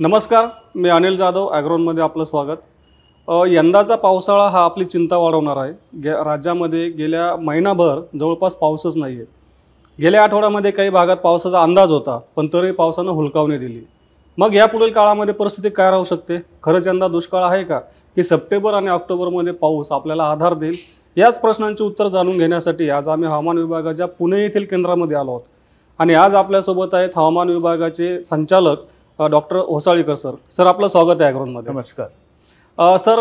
नमस्कार मी अनिल जाधव ॲग्रोनमध्ये आपलं स्वागत यंदाचा पावसाळा हा आपली चिंता वाढवणार आहे गे राज्यामध्ये गेल्या महिनाभर जवळपास पाऊसच नाही आहे गेल्या आठवड्यामध्ये काही भागात पावसाचा अंदाज होता पण तरी पावसानं हुलकावणी दिली मग या पुढील काळामध्ये परिस्थिती काय राहू शकते खरंच यंदा दुष्काळ आहे का की सप्टेंबर आणि ऑक्टोबरमध्ये पाऊस आपल्याला आधार देईल याच प्रश्नांची उत्तर जाणून घेण्यासाठी आज आम्ही हवामान विभागाच्या पुणे येथील केंद्रामध्ये आलो आहोत आणि आज आपल्यासोबत आहेत हवामान विभागाचे संचालक डॉक्टर होसाळीकर सर सर आपलं स्वागत आहे ॲग्रोनमध्ये नमस्कार सर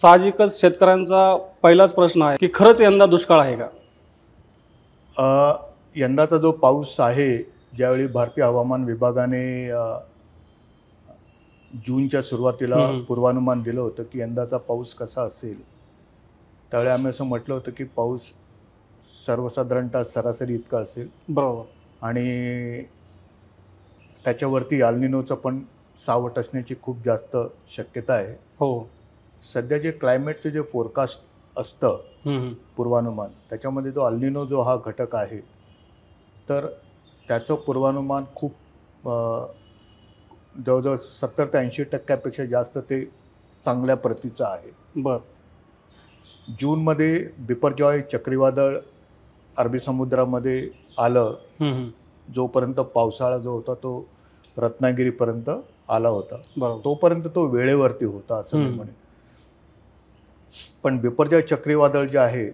साहजिकच शेतकऱ्यांचा पहिलाच प्रश्न आहे की खरंच यंदा दुष्काळ आहे का यंदाचा जो पाऊस आहे ज्यावेळी भारतीय हवामान विभागाने जूनच्या सुरुवातीला पूर्वानुमान दिलं होतं की यंदाचा पाऊस कसा असेल त्यावेळी आम्ही असं म्हटलं होतं की पाऊस सर्वसाधारणतः सरासरी इतका असेल बरोबर आणि त्याच्यावरती आलनिनोचं पण सावट असण्याची खूप जास्त शक्यता आहे हो सध्या जे क्लायमेटचं जे फोरकास्ट असतं पूर्वानुमान त्याच्यामध्ये जो अल्निनो जो हा घटक आहे तर त्याचं पूर्वानुमान खूप जवळजवळ सत्तर ते ऐंशी टक्क्यापेक्षा जास्त ते चांगल्या प्रतीचं आहे बरं जूनमध्ये बिपरजॉय चक्रीवादळ अरबी समुद्रामध्ये आलं जोपर्यंत पावसाळा जो होता तो रत्नागिरीपर्यंत आला होता तोपर्यंत तो वेळेवरती होता असं म्हणे पण बिपरजय चक्रीवादळ जे आहे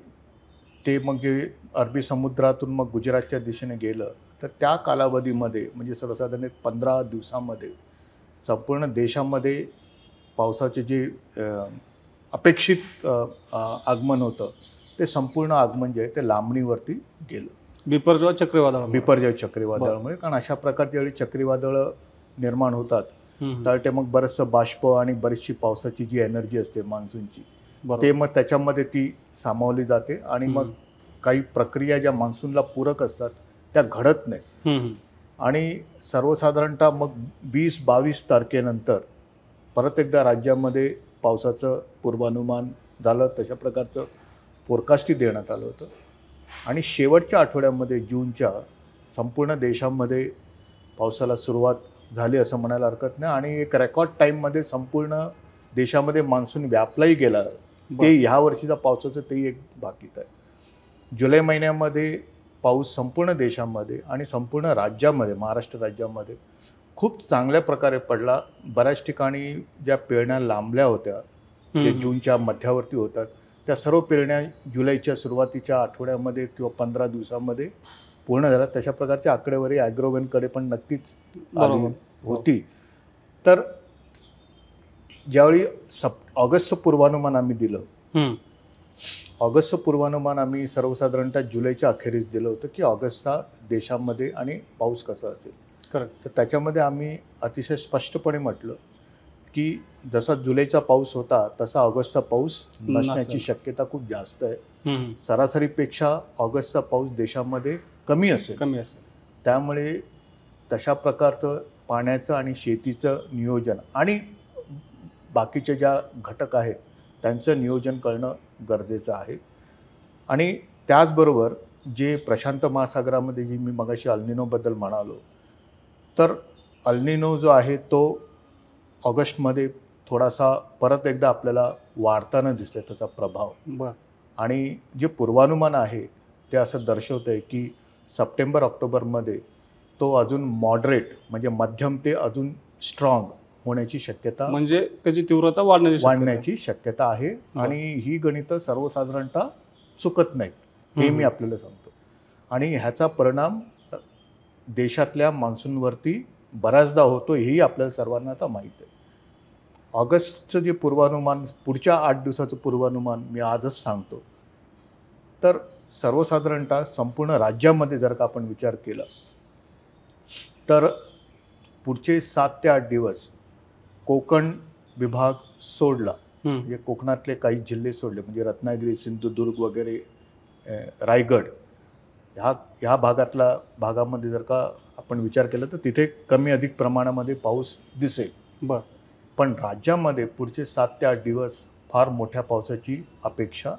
ते मग जे अरबी समुद्रातून मग गुजरातच्या दिशेने गेलं तर त्या कालावधीमध्ये म्हणजे सर्वसाधारण एक पंधरा दिवसामध्ये संपूर्ण देशामध्ये पावसाचे जे अपेक्षित आगमन होतं ते संपूर्ण आगमन जे आहे ते लांबणीवरती गेलं बिपरजॉय चक्रीवादळ बिपरजॉय चक्रीवादळामुळे कारण अशा प्रकारची वेळी चक्रीवादळ निर्माण होतात तर ते मग बरचसं बाष्प आणि बरीचशी पावसाची जी एनर्जी असते मान्सूनची ते मग त्याच्यामध्ये ती सामावली जाते आणि मग काही प्रक्रिया ज्या मान्सूनला पूरक असतात त्या घडत नाही आणि सर्वसाधारणतः मग वीस बावीस तारखेनंतर परत एकदा राज्यामध्ये पावसाचं पूर्वानुमान झालं तशा प्रकारचं फोरकास्टही देण्यात आलं होतं आणि शेवटच्या आठवड्यामध्ये जूनच्या संपूर्ण देशामध्ये पावसाला सुरुवात झाली असं म्हणायला हरकत नाही आणि एक रेकॉर्ड टाईममध्ये संपूर्ण देशामध्ये मान्सून व्यापलाही गेला ते ह्या वर्षीचा पावसाचं तेही एक बाकीत आहे जुलै महिन्यामध्ये पाऊस संपूर्ण देशामध्ये आणि संपूर्ण राज्यामध्ये महाराष्ट्र राज्यामध्ये खूप चांगल्या प्रकारे पडला बऱ्याच ठिकाणी ज्या पेरण्या लांबल्या होत्या जे जूनच्या मध्यावरती होतात त्या सर्व पेरण्या जुलैच्या सुरुवातीच्या आठवड्यामध्ये किंवा पंधरा दिवसामध्ये पूर्ण झाल्या तशा प्रकारच्या आकडेवारी ॲग्रोवेनकडे पण नक्कीच हो. होती तर ज्यावेळी सप ऑगस्टचं पूर्वानुमान आम्ही दिलं ऑगस्टचं पूर्वानुमान आम्ही सर्वसाधारणतः जुलैच्या अखेरीस दिलं होतं की ऑगस्टचा देशामध्ये आणि पाऊस कसा असेल तर त्याच्यामध्ये आम्ही अतिशय स्पष्टपणे म्हटलं की जसा जुलैचा पाऊस होता तसा ऑगस्टचा पाऊस नसण्याची शक्यता खूप जास्त आहे सरासरीपेक्षा ऑगस्टचा पाऊस देशामध्ये कमी असेल कमी असेल त्यामुळे तशा प्रकारचं पाण्याचं आणि शेतीचं नियोजन आणि बाकीचे ज्या घटक आहेत त्यांचं नियोजन करणं गरजेचं आहे आणि त्याचबरोबर जे प्रशांत महासागरामध्ये जी मी मगाशी अल्निनोबद्दल म्हणालो तर अल्निनो जो आहे तो ऑगस्टमध्ये थोडासा परत एकदा आपल्याला वाढताना दिसतोय त्याचा प्रभाव आणि जे पूर्वानुमान आहे ते असं दर्शवतं आहे की सप्टेंबर ऑक्टोबरमध्ये तो अजून मॉडरेट म्हणजे मध्यम ते अजून स्ट्रॉंग होण्याची शक्यता म्हणजे त्याची तीव्रता वाढण्याची वाढण्याची शक्यता आहे आणि ही गणितं सर्वसाधारणतः चुकत नाहीत हे मी आपल्याला सांगतो आणि ह्याचा परिणाम देशातल्या मान्सूनवरती बऱ्याचदा होतो हेही आपल्याला सर्वांना आता माहीत आहे ऑगस्टचं जे पूर्वानुमान पुढच्या आठ दिवसाचं पूर्वानुमान मी आजच सांगतो तर सर्वसाधारणतः संपूर्ण राज्यामध्ये जर का आपण विचार केला तर पुढचे सात ते आठ दिवस कोकण विभाग सोडला म्हणजे कोकणातले काही जिल्हे सोडले म्हणजे रत्नागिरी सिंधुदुर्ग वगैरे रायगड ह्या ह्या भागातला भागामध्ये जर का आपण विचार केला तर तिथे कमी अधिक प्रमाणामध्ये पाऊस दिसेल बरं पण राज्यामध्ये पुढचे सात ते आठ दिवस फार मोठ्या पावसाची अपेक्षा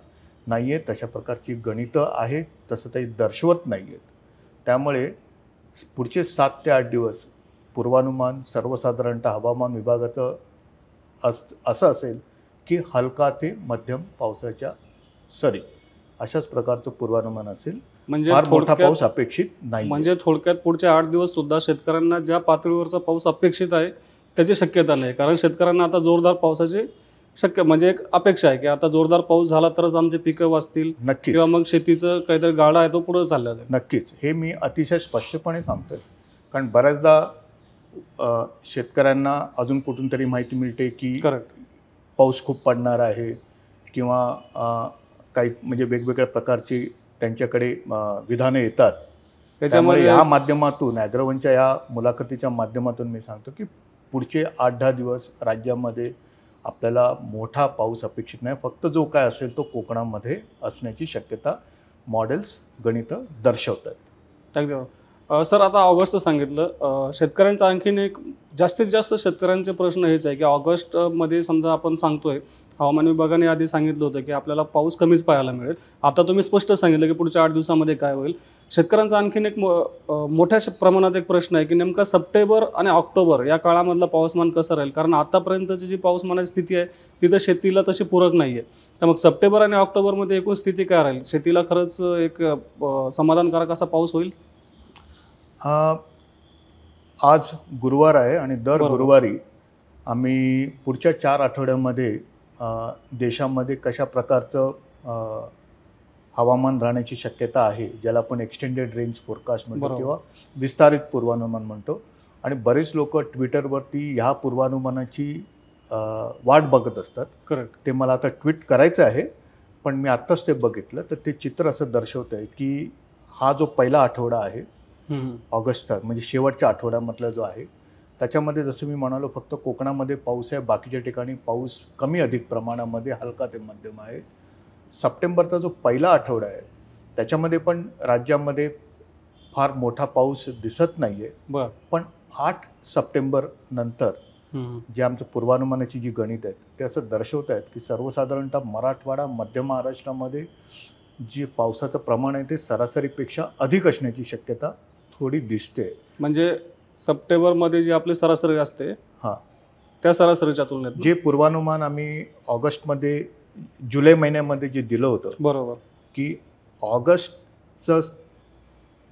नाही आहे तशा प्रकारची गणितं आहे तसं ते दर्शवत नाही आहेत त्यामुळे पुढचे सात ते आठ दिवस पूर्वानुमान सर्वसाधारणतः हवामान विभागाचं अस असं असेल की हलका ते मध्यम पावसाच्या सरी अशाच प्रकारचं पूर्वानुमान असेल म्हणजे मोठा पाऊस अपेक्षित नाही म्हणजे थोडक्यात पुढचे आठ दिवस सुद्धा शेतकऱ्यांना ज्या पातळीवरचा पाऊस अपेक्षित आहे त्याची शक्यता नाही कारण शेतकऱ्यांना आता जोरदार पावसाची शक्य म्हणजे एक अपेक्षा आहे की आता जोरदार पाऊस झाला तरच आमचे पिकं वाचतील नक्की किंवा मग शेतीचं काहीतरी गाडा आहे तो पुढे चालला जाईल नक्कीच हे मी अतिशय स्पष्टपणे सांगतोय कारण बऱ्याचदा शेतकऱ्यांना अजून कुठून तरी माहिती मिळते की करेक्ट पाऊस खूप पडणार आहे किंवा काही म्हणजे वेगवेगळ्या प्रकारची त्यांच्याकडे विधानं येतात त्याच्यामुळे या माध्यमातून ॲग्रोवनच्या या मुलाखतीच्या माध्यमातून मी सांगतो की पुढचे आठ दहा दिवस राज्यामध्ये आपल्याला मोठा पाऊस अपेक्षित नाही फक्त जो काय असेल तो कोकणामध्ये असण्याची शक्यता मॉडेल्स गणित दर्शवत आहेत थँक्यू सर आता ऑगस्ट सांगितलं शेतकऱ्यांचं आणखीन एक जास्तीत जास्त शेतकऱ्यांचे प्रश्न हेच आहे की ऑगस्टमध्ये समजा आपण सांगतोय हवामान विभागाने आधी सांगितलं होतं की आपल्याला पाऊस कमीच पाहायला मिळेल आता तुम्ही स्पष्ट सांगितलं की पुढच्या आठ दिवसामध्ये काय होईल शेतकऱ्यांचा आणखीन एक मोठ्या प्रमाणात एक प्रश्न आहे की नेमका सप्टेंबर आणि ऑक्टोबर या काळामधलं पाऊसमान कसं राहील कारण आतापर्यंतची जी पाऊसमानाची स्थिती आहे ती तर शेतीला तशी पूरक नाही आहे तर मग सप्टेंबर आणि ऑक्टोबरमध्ये एकूण स्थिती काय राहील शेतीला खरंच एक समाधानकारक असा पाऊस होईल आज गुरुवार आहे आणि दर गुरुवारी आम्ही पुढच्या चार आठवड्यामध्ये देशामध्ये कशा प्रकारचं हवामान राहण्याची शक्यता आहे ज्याला आपण एक्सटेंडेड रेंज फोरकास्ट म्हणतो किंवा विस्तारित पूर्वानुमान म्हणतो आणि बरेच लोक ट्विटरवरती ह्या पूर्वानुमानाची वाट बघत असतात करेक्ट ते मला आता ट्विट करायचं आहे पण मी आत्ताच ते बघितलं तर ते चित्र असं दर्शवत आहे की हा जो पहिला आठवडा आहे ऑगस्टचा म्हणजे शेवटच्या आठवड्यामधला जो आहे त्याच्यामध्ये जसं मी म्हणालो फक्त कोकणामध्ये पाऊस आहे बाकीच्या ठिकाणी पाऊस कमी अधिक प्रमाणामध्ये हलका ते मध्यम आहे सप्टेंबरचा जो पहिला आठवडा आहे त्याच्यामध्ये पण राज्यामध्ये फार मोठा पाऊस दिसत नाही आहे पण आठ सप्टेंबर नंतर जे आमचं पूर्वानुमानाची जी गणित आहेत ते असं दर्शवत आहेत की सर्वसाधारणतः मराठवाडा मध्य महाराष्ट्रामध्ये जे पावसाचं प्रमाण आहे ते सरासरीपेक्षा अधिक असण्याची शक्यता थोडी दिसते म्हणजे सप्टेंबरमध्ये जी आपले सरासरी असते हां त्या सरासरीच्या तुलनेत जे पूर्वानुमान आम्ही ऑगस्टमध्ये जुलै महिन्यामध्ये जे दिलं होतं बरोबर की ऑगस्टचं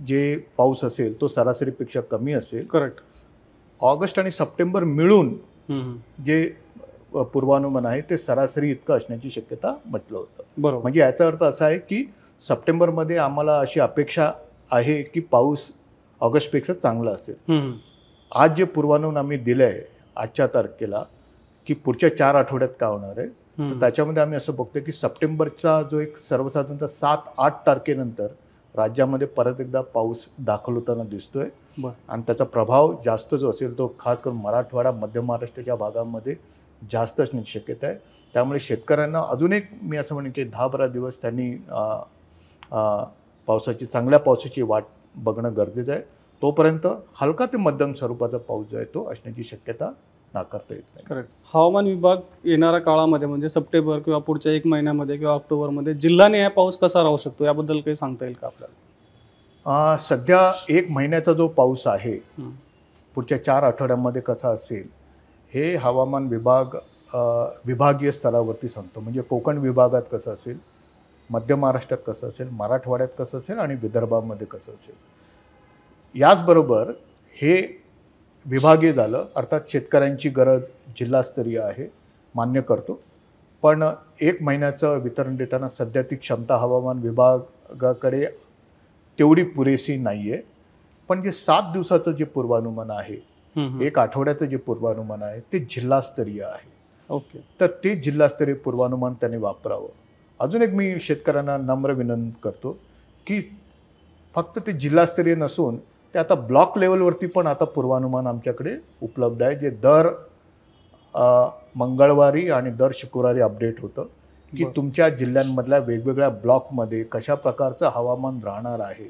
जे पाऊस असेल तो सरासरीपेक्षा कमी असेल करेक्ट ऑगस्ट आणि सप्टेंबर मिळून जे पूर्वानुमान आहे ते सरासरी इतकं असण्याची शक्यता म्हटलं होतं बरोबर म्हणजे याचा अर्थ असा आहे की सप्टेंबरमध्ये आम्हाला अशी अपेक्षा आहे की पाऊस ऑगस्टपेक्षा चांगलं असेल आज जे पूर्वानुमान आम्ही दिले आहे आजच्या तारखेला की पुढच्या चार आठवड्यात काय होणार आहे तर त्याच्यामध्ये आम्ही असं बघतोय की सप्टेंबरचा जो एक सर्वसाधारणतः सात आठ तारखेनंतर राज्यामध्ये परत एकदा पाऊस दाखल होताना दिसतोय आणि त्याचा प्रभाव जास्त जो असेल तो खास करून मराठवाडा मध्य महाराष्ट्राच्या भागामध्ये जास्त असण्याची शक्यता आहे त्यामुळे शेतकऱ्यांना अजून एक मी असं म्हणेन की दहा बारा दिवस त्यांनी पावसाची चांगल्या पावसाची वाट बघणं गरजेचं आहे तोपर्यंत हलका ते मध्यम स्वरूपाचा पाऊस जो आहे तो असण्याची शक्यता नाकारता येत नाही करेक्ट हवामान विभाग येणाऱ्या काळामध्ये म्हणजे सप्टेंबर किंवा पुढच्या एक महिन्यामध्ये किंवा ऑक्टोबरमध्ये जिल्ह्याने हा पाऊस कसा राहू शकतो याबद्दल काही सांगता येईल का आपल्याला सध्या एक महिन्याचा जो पाऊस आहे पुढच्या चार आठवड्यामध्ये कसा असेल हे हवामान विभाग विभागीय स्तरावरती सांगतो म्हणजे कोकण विभागात कसं असेल मध्य महाराष्ट्रात कसं असेल मराठवाड्यात कसं असेल आणि विदर्भामध्ये कसं असेल याचबरोबर हे विभागीय झालं अर्थात शेतकऱ्यांची गरज जिल्हास्तरीय आहे मान्य करतो पण एक महिन्याचं वितरण देताना सध्या ती क्षमता हवामान विभागाकडे तेवढी पुरेशी नाही आहे पण जे सात दिवसाचं जे पूर्वानुमान आहे एक आठवड्याचं जे पूर्वानुमान आहे ते जिल्हास्तरीय आहे ओके तर ते जिल्हास्तरीय पूर्वानुमान त्यांनी वापरावं अजून एक मी शेतकऱ्यांना नम्र विनंती करतो की फक्त ते जिल्हास्तरीय नसून ते आता ब्लॉक लेवलवरती पण आता पूर्वानुमान आमच्याकडे उपलब्ध आहे जे दर मंगळवारी आणि दर शुक्रवारी अपडेट होतं की तुमच्या जिल्ह्यांमधल्या वेगवेगळ्या ब्लॉकमध्ये कशा प्रकारचं हवामान राहणार आहे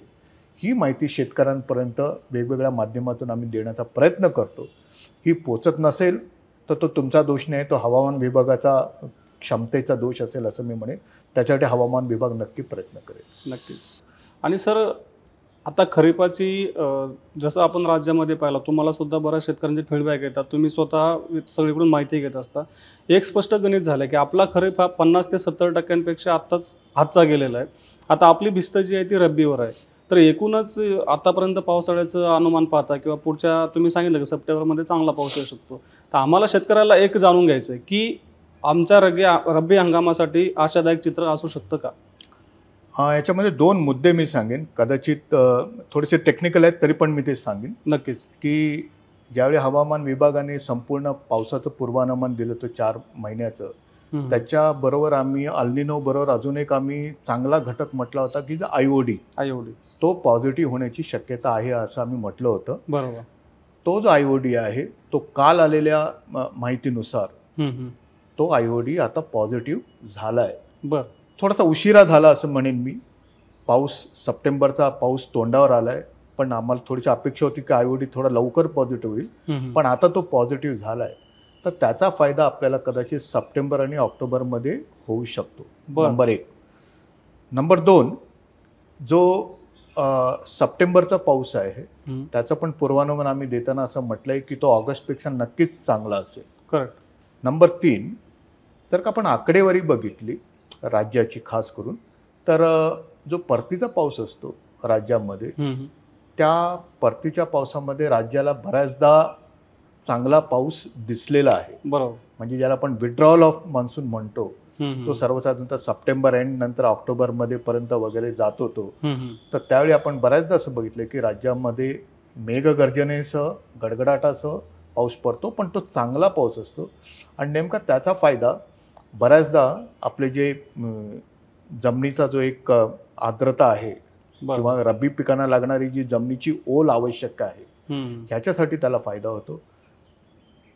ही माहिती शेतकऱ्यांपर्यंत वेगवेगळ्या माध्यमातून आम्ही देण्याचा प्रयत्न करतो ही पोचत नसेल तर तो तुमचा दोष नाही तो हवामान विभागाचा क्षमतेचा दोष असेल असं मी म्हणेन त्याच्यासाठी हवामान विभाग नक्की प्रयत्न करेल नक्कीच आणि सर आता खरीपाची जसं आपण राज्यामध्ये पाहिला तुम्हाला सुद्धा बऱ्याच शेतकऱ्यांचे फीडबॅक येतात तुम्ही स्वतः सगळीकडून माहिती घेत असता एक स्पष्ट गणित झालं की आपला खरीप हा पन्नास ते सत्तर टक्क्यांपेक्षा आत्ताच हातचा गेलेला आहे आता आपली भिस्त जी आहे ती रब्बीवर आहे तर एकूणच आतापर्यंत पावसाळ्याचं अनुमान पाहता किंवा पुढच्या तुम्ही सांगितलं की सप्टेंबरमध्ये चांगला पाऊस येऊ शकतो तर आम्हाला शेतकऱ्याला एक जाणून घ्यायचं आहे की आमच्या रगे रब्बी हंगामासाठी आशादायक चित्र असू शकतं का हा याच्यामध्ये दोन मुद्दे मी सांगेन कदाचित थोडेसे टेक्निकल आहेत तरी पण मी ते सांगेन नक्कीच की ज्यावेळी हवामान विभागाने संपूर्ण पावसाचं पूर्वानुमान दिलं होतं चार महिन्याचं त्याच्याबरोबर आम्ही अल्निनो बरोबर अजून एक आम्ही चांगला घटक म्हटला होता की जो आयओडी आयओडी तो पॉझिटिव्ह होण्याची शक्यता आहे असं आम्ही म्हटलं होतं बरोबर तो जो आयओडी आहे तो काल आलेल्या माहितीनुसार तो आयओडी आता पॉझिटिव्ह झाला आहे बरं थोडासा उशिरा झाला असं म्हणेन मी पाऊस सप्टेंबरचा पाऊस तोंडावर आलाय पण आम्हाला थोडीशी अपेक्षा होती की आयओडी थोडा लवकर पॉझिटिव्ह होईल पण आता तो पॉझिटिव्ह झाला आहे तर त्याचा फायदा आपल्याला कदाचित सप्टेंबर आणि ऑक्टोबरमध्ये होऊ शकतो नंबर एक नंबर दोन जो सप्टेंबरचा पाऊस आहे त्याचं पण पूर्वानुमान आम्ही देताना असं म्हटलंय की तो ऑगस्टपेक्षा नक्कीच चांगला असेल करेक्ट नंबर तीन जर का आपण आकडेवारी बघितली राज्याची खास करून तर जो परतीचा पाऊस असतो राज्यामध्ये त्या परतीच्या पावसामध्ये राज्याला बऱ्याचदा चांगला पाऊस दिसलेला आहे बरोबर म्हणजे ज्याला आपण विड्रॉवल ऑफ मान्सून म्हणतो तो सर्वसाधारणतः सप्टेंबर एंड नंतर ऑक्टोबर मध्ये पर्यंत वगैरे जात होतो तर त्यावेळी आपण बऱ्याचदा असं बघितलं की राज्यामध्ये मेघगर्जनेसह गडगडाटासह पाऊस पडतो पण तो चांगला पाऊस असतो आणि नेमका त्याचा फायदा बऱ्याचदा आपले जे जमिनीचा जो एक आर्द्रता आहे किंवा रब्बी पिकांना लागणारी जी जमिनीची ओल आवश्यक आहे ह्याच्यासाठी त्याला फायदा होतो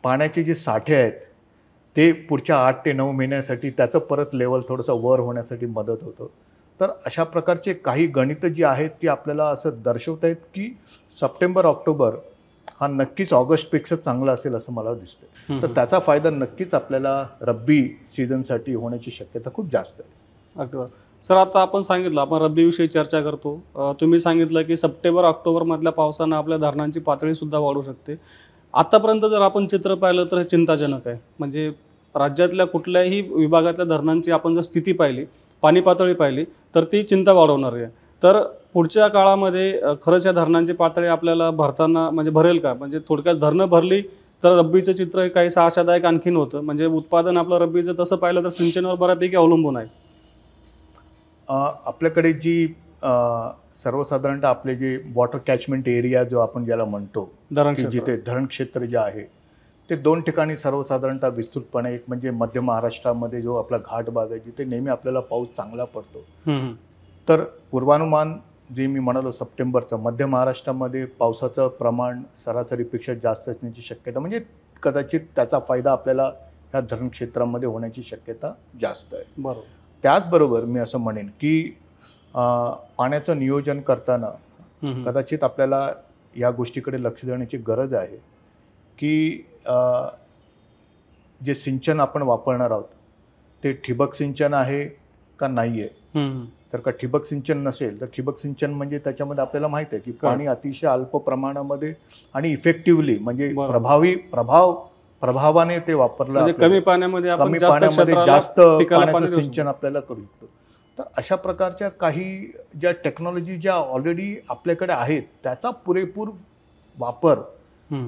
पाण्याचे जे साठे आहेत ते पुढच्या आठ ते नऊ महिन्यासाठी त्याचं परत लेवल थोडंसं वर होण्यासाठी मदत होतं तर अशा प्रकारचे काही गणितं जी आहेत ती आपल्याला असं दर्शवत आहेत की सप्टेंबर ऑक्टोबर हा नक्कीच ऑगस्टपेक्षा चांगला असेल असं मला दिसतंय तर त्याचा फायदा नक्कीच आपल्याला रब्बी सीझनसाठी होण्याची शक्यता खूप जास्त आहे सर आता आपण सांगितलं आपण रब्बीविषयी चर्चा करतो तुम्ही सांगितलं की सप्टेंबर ऑक्टोबरमधल्या पावसानं आपल्या धरणांची पातळीसुद्धा वाढू शकते आतापर्यंत जर आपण चित्र पाहिलं तर हे चिंताजनक आहे म्हणजे राज्यातल्या कुठल्याही विभागातल्या धरणांची आपण जर स्थिती पाहिली पाणी पातळी पाहिली तर ती चिंता वाढवणारी आहे तर पुढच्या काळामध्ये खरंच या धरणांची पातळी आपल्याला भरताना म्हणजे भरेल का म्हणजे थोडक्यात धरणं भरली तर रब्बीचं चित्र काही सहाशादायक आणखीन होतं म्हणजे उत्पादन आपलं रब्बीचं तसं पाहिलं तर सिंचनावर बऱ्यापैकी अवलंबून आहे आपल्याकडे जी सर्वसाधारणतः आपले जे वॉटर कॅचमेंट एरिया जो आपण ज्याला म्हणतो धरण जिथे धरण क्षेत्र जे आहे ते दोन ठिकाणी सर्वसाधारणतः विस्तृतपणे एक म्हणजे मध्य महाराष्ट्रामध्ये जो आपला घाट भाग आहे जिथे नेहमी आपल्याला पाऊस चांगला पडतो तर पूर्वानुमान जे मी म्हणालो सप्टेंबरचं मध्य महाराष्ट्रामध्ये पावसाचं प्रमाण सरासरीपेक्षा जास्त असण्याची शक्यता म्हणजे कदाचित त्याचा फायदा आपल्याला ह्या धरणक्षेत्रामध्ये होण्याची शक्यता जास्त आहे बरोबर त्याचबरोबर मी असं म्हणेन की पाण्याचं नियोजन करताना कदाचित आपल्याला या गोष्टीकडे लक्ष देण्याची गरज आहे की जे सिंचन आपण वापरणार आहोत ते ठिबक सिंचन आहे का नाहीये तर का ठिबक सिंचन नसेल तर ठिबक सिंचन म्हणजे त्याच्यामध्ये आपल्याला माहित आहे की पाणी अतिशय अल्प प्रमाणामध्ये आणि इफेक्टिव्हली म्हणजे प्रभावी प्रभाव प्रभावाने ते वापरलं म्हणजे कमी पाण्यामध्ये कमी पाण्यामध्ये जास्त सिंचन आपल्याला करू शकतो तर अशा प्रकारच्या काही ज्या टेक्नॉलॉजी ज्या ऑलरेडी आपल्याकडे आहेत त्याचा पुरेपूर वापर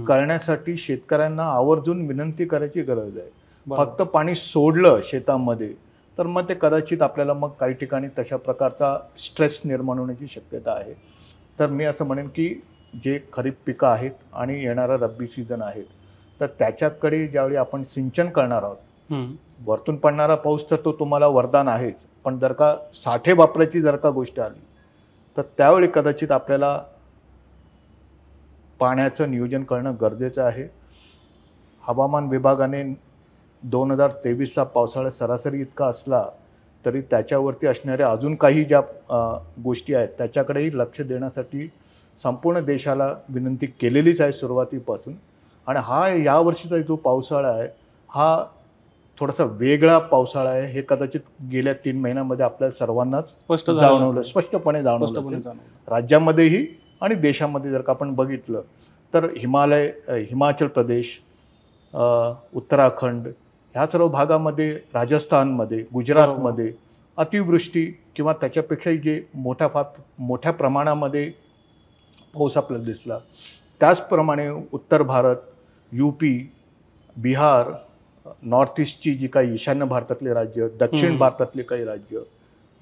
करण्यासाठी शेतकऱ्यांना आवर्जून विनंती करायची गरज आहे फक्त पाणी सोडलं शेतामध्ये तर मग ते कदाचित आपल्याला मग काही ठिकाणी तशा प्रकारचा स्ट्रेस निर्माण होण्याची शक्यता आहे तर मी असं म्हणेन की जे खरीप पिकं आहेत आणि येणारा रब्बी सीझन आहे तर त्याच्याकडे ज्यावेळी आपण सिंचन करणार आहोत वरतून पडणारा पाऊस तर तो तुम्हाला वरदान आहेच पण जर का साठे वापरायची जर का गोष्ट आली तर त्यावेळी कदाचित आपल्याला पाण्याचं नियोजन करणं गरजेचं आहे हवामान विभागाने दोन हजार तेवीसचा पावसाळा सरासरी इतका असला तरी त्याच्यावरती असणाऱ्या अजून काही ज्या गोष्टी आहेत त्याच्याकडेही लक्ष देण्यासाठी संपूर्ण देशाला विनंती केलेलीच आहे सुरुवातीपासून आणि हा यावर्षीचा जो पावसाळा आहे हा थोडासा वेगळा पावसाळा आहे हे कदाचित गेल्या तीन महिन्यामध्ये आपल्या सर्वांनाच स्पष्ट जाणवलं स्पष्टपणे जाणवलं राज्यामध्येही आणि देशामध्ये जर का आपण बघितलं तर हिमालय हिमाचल प्रदेश उत्तराखंड ह्या सर्व भागामध्ये राजस्थानमध्ये गुजरातमध्ये हो, हो. अतिवृष्टी किंवा त्याच्यापेक्षाही जे मोठ्या फार मोठ्या प्रमाणामध्ये पाऊस आपल्याला दिसला त्याचप्रमाणे उत्तर भारत यू पी बिहार नॉर्थ ईस्टची जी काही ईशान्य भारतातले राज्य दक्षिण भारतातले काही राज्य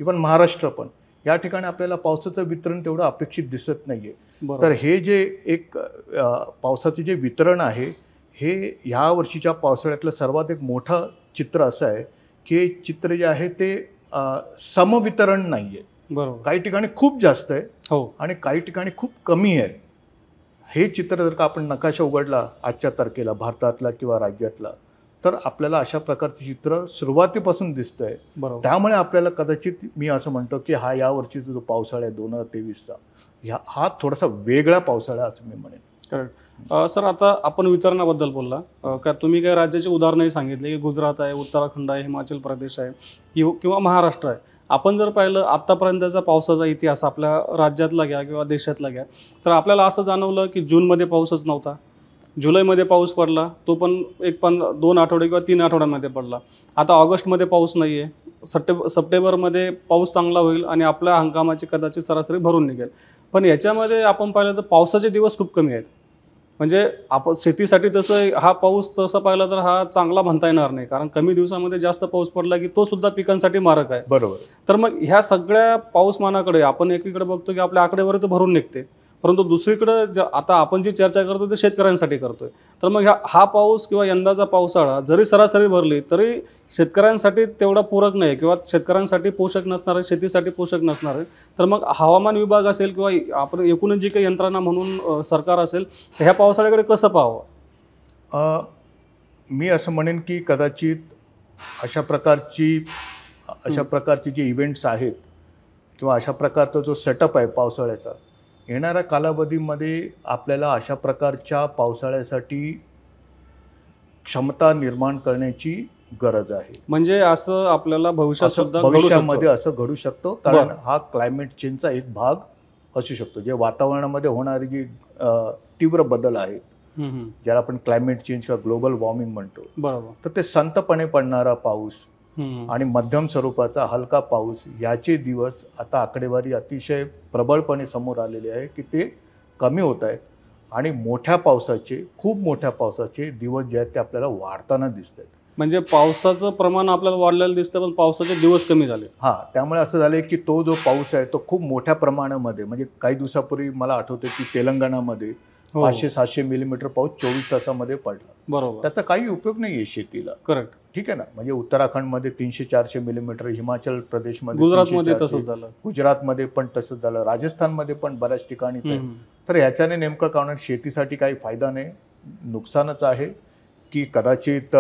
इवन महाराष्ट्र पण या ठिकाणी आपल्याला पावसाचं वितरण तेवढं अपेक्षित दिसत नाही आहे तर हे जे एक पावसाचे जे वितरण आहे हे ह्या वर्षीच्या पावसाळ्यातलं सर्वात एक मोठं चित्र असं आहे की हे चित्र जे आहे ते समवितरण नाही आहे बरोबर काही ठिकाणी खूप जास्त आहे हो आणि काही ठिकाणी खूप कमी आहे हे चित्र जर का आपण नकाशा उघडला आजच्या तारखेला भारतातला किंवा राज्यातला तर आपल्याला अशा प्रकारचं चित्र सुरुवातीपासून दिसतंय बरोबर त्यामुळे आपल्याला कदाचित मी असं म्हणतो की हा यावर्षीचा जो पावसाळा आहे दोन हजार तेवीसचा ह्या हा थोडासा वेगळा पावसाळा असं मी म्हणेन करेक्ट सर आता आपण वितरणाबद्दल बोलला का तुम्ही काही राज्याचे उदाहरणही सांगितले की गुजरात आहे उत्तराखंड आहे हिमाचल प्रदेश आहे किंवा महाराष्ट्र आहे आपण जर पाहिलं आत्तापर्यंतचा पावसाचा इतिहास आपल्या राज्यातला घ्या किंवा देशातला घ्या तर आपल्याला असं जाणवलं की जूनमध्ये पाऊसच नव्हता जुलैमध्ये पाऊस पडला तो पण एक पण दोन आठवडे किंवा तीन आठवड्यांमध्ये पडला आता ऑगस्टमध्ये पाऊस नाही आहे सप्टे सप्टेंबरमध्ये पाऊस चांगला होईल आणि आपल्या हंगामाची कदाचित सरासरी भरून निघेल पण याच्यामध्ये आपण पाहिलं तर पावसाचे दिवस खूप कमी आहेत म्हणजे आपण शेतीसाठी तसं हा पाऊस तसा पाहिला तर हा चांगला म्हणता येणार नाही कारण कमी दिवसामध्ये जास्त पाऊस पडला की तो सुद्धा पिकांसाठी मारक आहे बरोबर तर मग ह्या सगळ्या पाऊसमानाकडे आपण एकीकडे बघतो की आपल्या आकडेवर तर भरून निघते परंतु दुसरीकडे ज आता आपण जी चर्चा करतो ते शेतकऱ्यांसाठी करतो आहे तर मग ह्या हा पाऊस किंवा यंदाचा पावसाळा जरी सरासरी भरली तरी शेतकऱ्यांसाठी तेवढा पूरक नाही किंवा शेतकऱ्यांसाठी पोषक नसणार आहे शेतीसाठी पोषक नसणार आहे तर मग हवामान विभाग असेल किंवा आपण एकूणच जी काही यंत्रणा म्हणून सरकार असेल तर ह्या पावसाळ्याकडे कसं पाहावं मी असं म्हणेन की कदाचित अशा प्रकारची अशा प्रकारची जी इव्हेंट्स आहेत किंवा अशा प्रकारचा जो सेटअप आहे पावसाळ्याचा येणाऱ्या कालावधीमध्ये आपल्याला अशा प्रकारच्या पावसाळ्यासाठी क्षमता निर्माण करण्याची गरज आहे म्हणजे असं आपल्याला भविष्यात सुद्धा भविष्यामध्ये असं घडू शकतो कारण हा क्लायमेट चेंजचा एक भाग असू शकतो जे वातावरणामध्ये होणारी जी तीव्र बदल आहेत ज्याला आपण क्लायमेट चेंज किंवा ग्लोबल वॉर्मिंग म्हणतो बरोबर तर ते संतपणे पडणारा पाऊस आणि मध्यम स्वरूपाचा हलका पाऊस याचे दिवस आता आकडेवारी अतिशय प्रबळपणे समोर आलेली आहे की ते कमी होत आहेत आणि मोठ्या पावसाचे खूप मोठ्या पावसाचे दिवस जे आहेत ते आपल्याला वाढताना दिसत आहेत म्हणजे पावसाचं प्रमाण आपल्याला वाढलेलं दिसतं पण पावसाचे दिवस कमी झाले हा त्यामुळे असं झालं की तो जो पाऊस आहे तो खूप मोठ्या प्रमाणामध्ये म्हणजे काही दिवसापूर्वी मला आठवतंय की तेलंगणामध्ये हो. पाचशे सहाशे मिलीमीटर पाऊस चोवीस तासामध्ये पडला बरोबर त्याचा काही उपयोग नाही आहे शेतीला करेक्ट ठीक आहे ना म्हणजे उत्तराखंडमध्ये तीनशे चारशे मिलीमीटर हिमाचल प्रदेशमध्ये गुजरातमध्ये तसंच झालं गुजरातमध्ये पण तसंच झालं राजस्थानमध्ये पण बऱ्याच ठिकाणी तर ह्याच्याने नेमकं कारण शेतीसाठी काही फायदा नाही नुकसानच आहे की कदाचित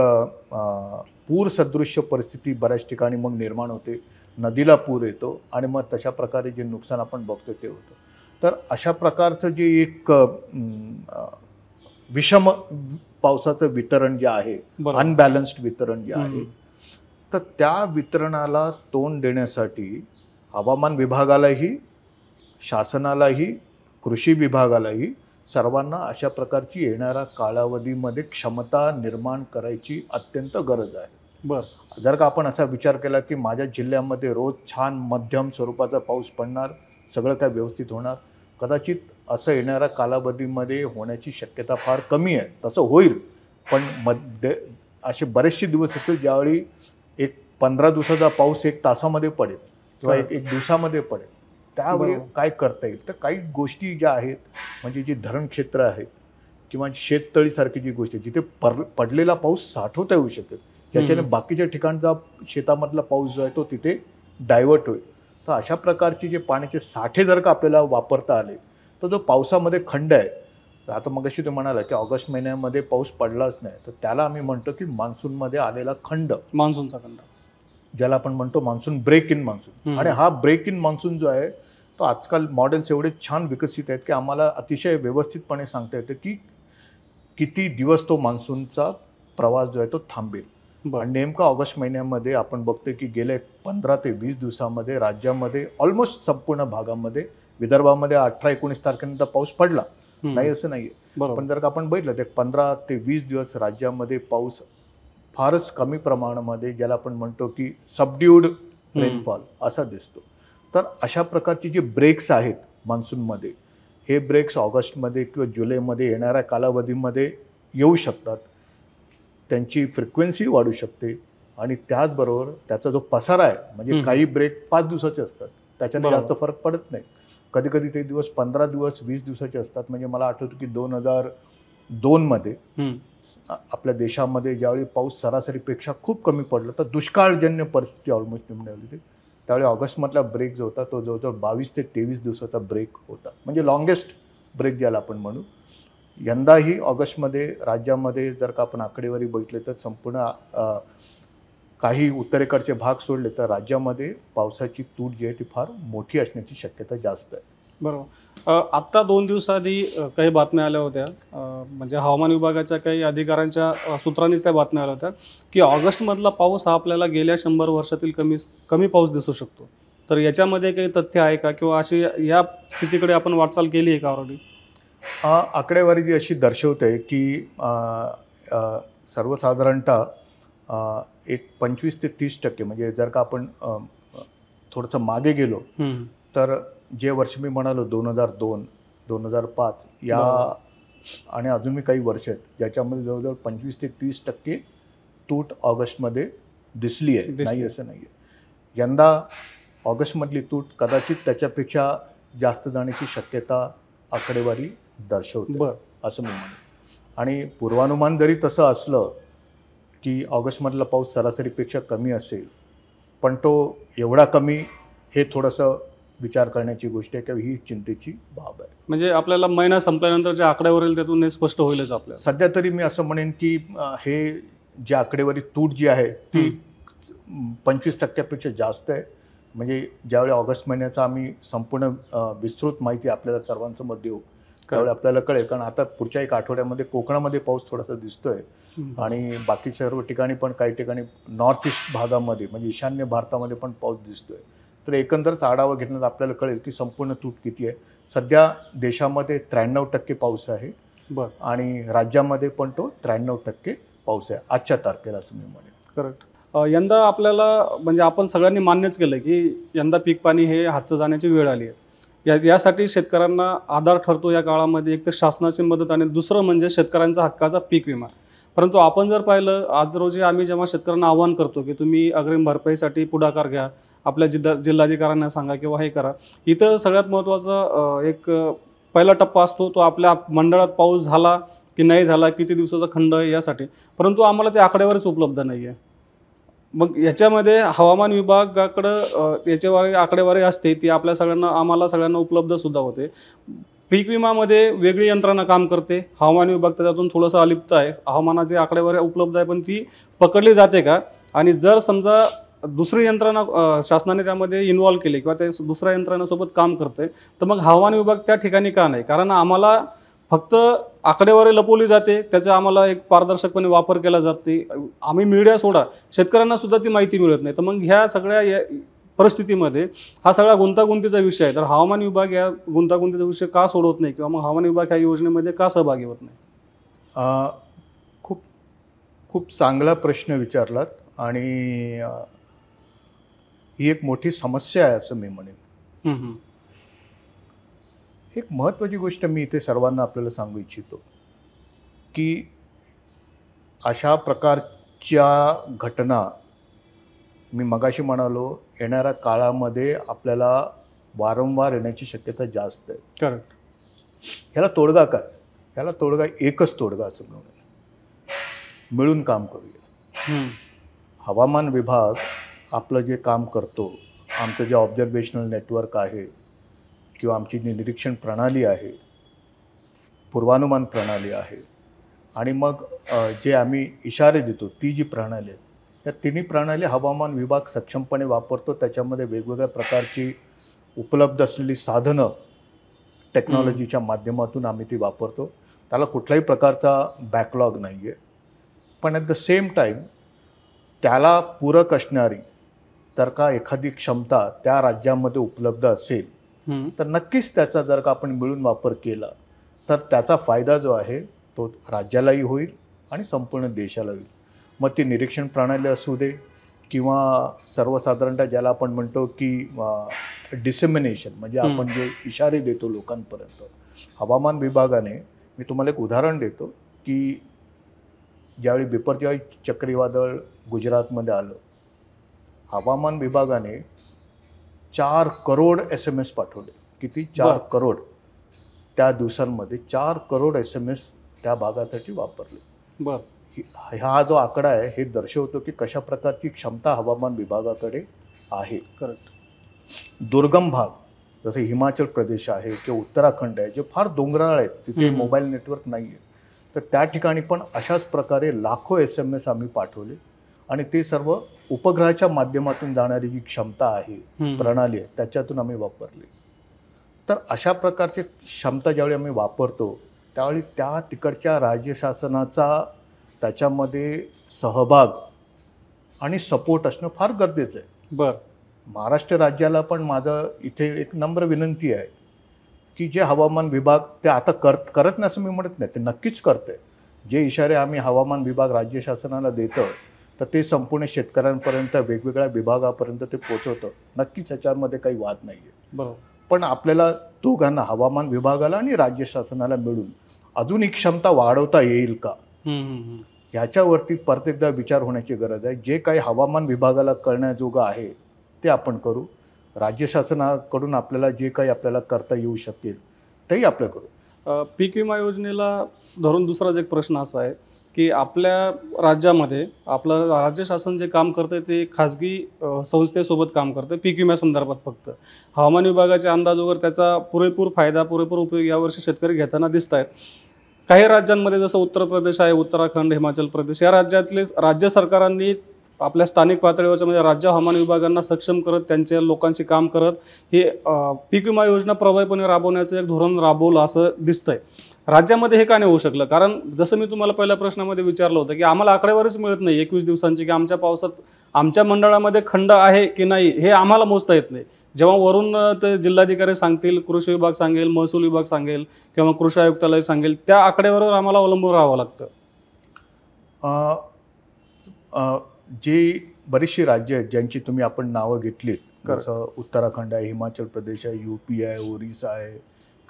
पूर सदृश्य परिस्थिती बऱ्याच ठिकाणी मग निर्माण होते नदीला पूर येतो आणि मग तशा प्रकारे जे नुकसान आपण बघतो ते होतं तर अशा प्रकारचं जे एक विषम पावसाचं वितरण जे आहे अनबॅलन्स्ड वितरण जे आहे तर त्या वितरणाला तोंड देण्यासाठी हवामान विभागालाही शासनालाही कृषी विभागालाही सर्वांना अशा प्रकारची येणाऱ्या कालावधीमध्ये क्षमता निर्माण करायची अत्यंत गरज आहे बर जर का आपण असा विचार केला की माझ्या जिल्ह्यामध्ये रोज छान मध्यम स्वरूपाचा पाऊस पडणार सगळं काय व्यवस्थित होणार कदाचित असं येणाऱ्या कालावधीमध्ये होण्याची शक्यता फार कमी आहे तसं होईल पण मध्य असे बरेचसे दिवस असतील ज्यावेळी एक पंधरा दिवसाचा पाऊस एक तासामध्ये पडेल किंवा एक एक दिवसामध्ये पडेल त्यावेळी काय करता येईल तर काही गोष्टी ज्या आहेत म्हणजे जी धरण क्षेत्र आहे किंवा शेततळीसारखी जी गोष्ट आहे जिथे पर पडलेला पाऊस साठवता येऊ शकेल त्याच्याने बाकीच्या ठिकाणचा शेतामधला पाऊस जो आहे तो तिथे डायव्हर्ट होईल तर अशा प्रकारचे जे पाण्याचे साठे जर का आपल्याला वापरता आले तर जो पावसामध्ये खंड आहे आता मग अशी तू म्हणाला की ऑगस्ट महिन्यामध्ये पाऊस पडलाच नाही तर त्याला आम्ही म्हणतो की मान्सूनमध्ये आलेला खंड मान्सूनचा खंड ज्याला आपण म्हणतो मान्सून ब्रेक इन मान्सून आणि हा ब्रेक इन मान्सून जो आहे तो आजकाल मॉडेल्स एवढे छान विकसित आहेत की आम्हाला अतिशय व्यवस्थितपणे सांगता येतं की किती दिवस तो मान्सूनचा प्रवास जो आहे तो थांबेल नेमका ऑगस्ट महिन्यामध्ये आपण बघतोय की गेल्या पंधरा ते वीस दिवसामध्ये राज्यामध्ये ऑलमोस्ट संपूर्ण भागामध्ये विदर्भामध्ये अठरा एकोणीस तारखेनंतर पाऊस पडला नाही असं नाही पण जर का आपण बघितलं ते पंधरा ते वीस दिवस राज्यामध्ये पाऊस फारच कमी प्रमाणामध्ये ज्याला आपण म्हणतो की सबड्यूड रेनफॉल असा दिसतो तर अशा प्रकारची जे ब्रेक्स आहेत मान्सूनमध्ये हे ब्रेक्स ऑगस्टमध्ये किंवा जुलैमध्ये येणाऱ्या कालावधीमध्ये येऊ शकतात त्यांची फ्रिक्वेन्सी वाढू शकते आणि त्याचबरोबर त्याचा जो पसारा आहे म्हणजे काही ब्रेक पाच दिवसाचे असतात त्याच्याने जास्त फरक पडत नाही कधी कधी ते दिवस पंधरा दिवस वीस दिवसाचे असतात म्हणजे मला आठवतं की दोन हजार मध्ये आपल्या देशामध्ये ज्यावेळी पाऊस सरासरीपेक्षा खूप कमी पडला तर दुष्काळजन्य परिस्थिती ऑलमोस्ट निवडून आली होती त्यावेळी ऑगस्टमधला ब्रेक जो होता तो जवळजवळ बावीस ते तेवीस दिवसाचा ब्रेक होता म्हणजे लॉंगेस्ट ब्रेक ज्याला आपण म्हणू यंदाही ऑगस्टमध्ये राज्यामध्ये जर का आपण आकडेवारी बघितले तर संपूर्ण काही उत्तरेकडचे भाग सोडले तर राज्यामध्ये पावसाची तूट जी आहे ती फार मोठी असण्याची शक्यता जास्त आहे बरोबर आत्ता दोन दिवसाआधी काही बातम्या आल्या होत्या म्हणजे हवामान विभागाच्या काही अधिकाऱ्यांच्या सूत्रांनीच त्या बातम्या आल्या होत्या की ऑगस्टमधला पाऊस हा आपल्याला गेल्या शंभर वर्षातील कमी कमी पाऊस दिसू शकतो तर याच्यामध्ये काही तथ्य आहे का किंवा अशी या स्थितीकडे आपण वाटचाल केली आहे का ऑलरेडी आकडेवारी जी अशी दर्शवते की सर्वसाधारणतः एक पंचवीस ते तीस टक्के म्हणजे जर का आपण थोडंसं मागे गेलो तर जे वर्ष मी म्हणालो दोन हजार दोन दोन हजार पाच या आणि अजूनही काही वर्ष आहेत ज्याच्यामध्ये जवळजवळ पंचवीस ते तीस टक्के तूट ऑगस्टमध्ये दिसली आहे नाही असं नाही आहे यंदा ऑगस्टमधली तूट कदाचित त्याच्यापेक्षा जास्त जाण्याची शक्यता आकडेवारी दर्शवते असं मी म्हणेन आणि पूर्वानुमान जरी तसं असलं की ऑगस्टमधला पाऊस सरासरीपेक्षा कमी असेल पण तो एवढा कमी हे थोडंसं विचार करण्याची गोष्ट आहे किंवा ही चिंतेची बाब आहे म्हणजे आपल्याला महिना संपल्यानंतर जे आकड्यावर त्यातून हे स्पष्ट होईलच आपल्या सध्या तरी मी असं म्हणेन की हे जे आकडेवारी तूट जी आहे ती पंचवीस टक्क्यापेक्षा जास्त आहे म्हणजे ज्यावेळी ऑगस्ट महिन्याचा आम्ही संपूर्ण विस्तृत माहिती आपल्याला सर्वांसमोर देऊ त्यावेळी आपल्याला कळेल कारण आता पुढच्या एक आठवड्यामध्ये कोकणामध्ये पाऊस थोडासा दिसतोय आणि बाकीच्या सर्व ठिकाणी पण काही ठिकाणी नॉर्थ ईस्ट भागामध्ये म्हणजे ईशान्य भारतामध्ये पण पाऊस दिसतोय तर एकंदरच आढावा घेण्यात आपल्याला कळेल की संपूर्ण तूट किती आहे सध्या देशामध्ये त्र्याण्णव टक्के पाऊस आहे बर आणि राज्यामध्ये पण तो त्र्याण्णव टक्के पाऊस आहे आजच्या तारखेला असं मी म्हणेन करेक्ट यंदा आपल्याला म्हणजे आपण सगळ्यांनी मान्यच केलं की यंदा पीक पाणी हे हातचं जाण्याची वेळ आली आहे या यासाठी शेतकऱ्यांना आधार ठरतो या काळामध्ये एक तर शासनाची मदत आणि दुसरं म्हणजे शेतकऱ्यांचा हक्काचा पीक विमा परंतु आपण जर पाहिलं आज रोजी आम्ही जेव्हा शेतकऱ्यांना आवाहन करतो की तुम्ही अग्रिम भरपाईसाठी पुढाकार घ्या आपल्या जिल्हा जिल्हाधिकाऱ्यांना सांगा किंवा हे करा इथं सगळ्यात महत्त्वाचा एक पहिला टप्पा असतो तो आपल्या मंडळात पाऊस झाला की नाही झाला किती दिवसाचा खंड आहे यासाठी परंतु आम्हाला ते आकडेवारीच उपलब्ध नाही आहे मग याच्यामध्ये हवामान विभागाकडं याच्यावर आकडेवारी असते ती आपल्या सगळ्यांना आम्हाला सगळ्यांना उपलब्धसुद्धा होते पीक विमामध्ये वेगळी यंत्रणा काम करते हवामान विभाग त्याच्यातून थोडंसं अलिप्त आहे हवामानाचे आकडेवारी उपलब्ध आहे पण ती पकडली जाते का आणि जर समजा दुसरी यंत्रणा शासनाने त्यामध्ये इन्वॉल्व केले किंवा ते दुसऱ्या यंत्रणासोबत काम करते तर मग हवामान विभाग त्या ठिकाणी का नाही कारण आम्हाला फक्त आकडेवारी लपवली जाते त्याचा आम्हाला एक पारदर्शकपणे वापर केला जाते आम्ही मीडिया सोडा शेतकऱ्यांना सुद्धा ती माहिती मिळत नाही तर मग ह्या सगळ्या परिस्थितीमध्ये हा सगळा गुंतागुंतीचा विषय आहे तर हवामान विभाग या गुंतागुंतीचा विषय का सोडवत नाही किंवा मग हवामान विभाग ह्या योजनेमध्ये का सहभागी होत नाही खूप खूप चांगला प्रश्न विचारलात आणि ही एक मोठी समस्या आहे असं मी म्हणेन एक महत्त्वाची गोष्ट मी इथे सर्वांना आपल्याला सांगू इच्छितो की अशा प्रकारच्या घटना मी मगाशी म्हणालो येणाऱ्या काळामध्ये आपल्याला वारंवार येण्याची शक्यता जास्त आहे कारण ह्याला तोडगा काय ह्याला तोडगा एकच तोडगा असं म्हणून मिळून काम करूया हवामान विभाग आपलं जे काम करतो आमचं जे ऑब्झर्वेशनल नेटवर्क आहे किंवा आमची जी निरीक्षण प्रणाली आहे पूर्वानुमान प्रणाली आहे आणि मग जे आम्ही इशारे देतो ती जी प्रणाली आहे या तिन्ही प्रणाली हवामान विभाग सक्षमपणे वापरतो त्याच्यामध्ये वेगवेगळ्या प्रकारची उपलब्ध असलेली साधनं टेक्नॉलॉजीच्या माध्यमातून आम्ही ती वापरतो त्याला कुठल्याही प्रकारचा बॅकलॉग नाही आहे पण ॲट द सेम टाईम त्याला पूरक असणारी जर का एखादी क्षमता त्या राज्यामध्ये उपलब्ध असेल तर नक्कीच त्याचा जर का आपण मिळून वापर केला तर त्याचा फायदा जो आहे तो राज्यालाही होईल आणि संपूर्ण देशाला होईल मग ती निरीक्षण प्रणाली असू दे किंवा सर्वसाधारणतः ज्याला आपण म्हणतो की डिसेमिनेशन म्हणजे आपण जे इशारे देतो लोकांपर्यंत हवामान विभागाने मी तुम्हाला एक उदाहरण देतो की ज्यावेळी बिपरजॉय चक्रीवादळ गुजरातमध्ये आलं हवामान विभागाने चार करोड एस एम एस पाठवले किती चार करोड त्या दिवसांमध्ये चार करोड एस एम एस त्या भागासाठी वापरले बरं हा जो आकडा आहे हे दर्शवतो की कशा प्रकारची क्षमता हवामान विभागाकडे आहे करेक्ट दुर्गम भाग जसे हिमाचल प्रदेश आहे किंवा उत्तराखंड आहे जे फार डोंगराळ आहेत तिथे मोबाईल नेटवर्क नाही आहे तर त्या ठिकाणी पण अशाच प्रकारे लाखो एस एम एस आम्ही पाठवले आणि ते सर्व उपग्रहाच्या माध्यमातून जाणारी जी क्षमता आहे प्रणाली आहे त्याच्यातून आम्ही वापरली तर अशा प्रकारची क्षमता ज्यावेळी आम्ही वापरतो त्यावेळी त्या तिकडच्या राज्य शासनाचा त्याच्यामध्ये सहभाग आणि सपोर्ट असणं फार गरजेचं आहे बरं महाराष्ट्र राज्याला पण माझं इथे एक नम्र विनंती आहे की जे हवामान विभाग ते आता कर करत नाही असं मी म्हणत नाही ते नक्कीच करते जे इशारे आम्ही हवामान विभाग राज्य शासनाला देतं तर ते संपूर्ण शेतकऱ्यांपर्यंत वेगवेगळ्या विभागापर्यंत ते पोचवतं नक्कीच याच्यामध्ये काही वाद नाही आहे पण आपल्याला दोघांना हवामान विभागाला आणि राज्य शासनाला मिळून अजून ही क्षमता वाढवता येईल का ह्याच्यावरती परत एकदा विचार होण्याची गरज आहे जे काही हवामान विभागाला करण्याजोगं आहे ते आपण करू राज्य शासनाकडून आपल्याला जे काही आपल्याला करता येऊ शकेल तेही आपलं करू पीक विमा योजनेला धरून दुसराच एक प्रश्न असा आहे की आपल्या राज्यामध्ये आपलं राज्य शासन जे काम करतं ते खाजगी संस्थेसोबत काम करतं पीक विम्यासंदर्भात फक्त हवामान विभागाच्या अंदाज वगैरे त्याचा पुरेपूर फायदा पुरेपूर उपयोग यावर्षी शेतकरी घेताना दिसत आहेत काही राज्यांमध्ये जसं उत्तर प्रदेश आहे उत्तराखंड हिमाचल प्रदेश या राज्यातले राज्य सरकारांनी आपल्या स्थानिक पातळीवरच्या म्हणजे राज्य हवामान विभागांना सक्षम करत त्यांच्या लोकांशी काम करत हे पीक विमा योजना प्रभावीपणे राबवण्याचं एक धोरण राबवलं असं दिसतंय राज्यामध्ये हे का नाही होऊ शकलं कारण जसं मी तुम्हाला पहिल्या प्रश्नामध्ये विचारलं होतं की आम्हाला आकडेवारीच मिळत नाही एकवीस दिवसांची की आमच्या पावसात आमच्या मंडळामध्ये खंड आहे की नाही हे आम्हाला मोजता येत नाही जेव्हा वरून ते जिल्हाधिकारी सांगतील कृषी विभाग सांगेल महसूल विभाग सांगेल किंवा कृषी आयुक्तालय सांगेल त्या आकडेवारीवर आम्हाला अवलंबून राहावं लागतं जे बरीचशी राज्य आहेत ज्यांची तुम्ही आपण नावं घेतलीत जसं उत्तराखंड आहे हिमाचल प्रदेश आहे यू पी आहे ओरिसा आहे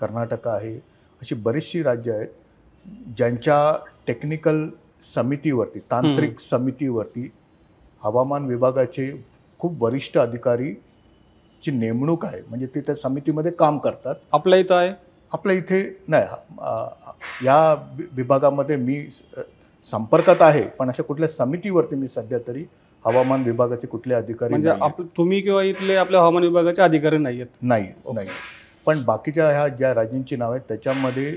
कर्नाटक आहे अशी बरीचशी राज्य आहेत ज्यांच्या टेक्निकल समितीवरती तांत्रिक समितीवरती हवामान विभागाचे खूप वरिष्ठ अधिकारी ची नेमणूक आहे म्हणजे ते त्या समितीमध्ये काम करतात आपल्या इथं आहे आपल्या इथे नाही या विभागामध्ये मी संपर्कात आहे पण अशा कुठल्या समितीवरती मी सध्या तरी हवामान विभागाचे कुठले अधिकारी म्हणजे तुम्ही किंवा इथले आपल्या हवामान विभागाचे अधिकारी नाही आहेत नाही नाही पण बाकीच्या ह्या ज्या राज्यांची नावं आहेत त्याच्यामध्ये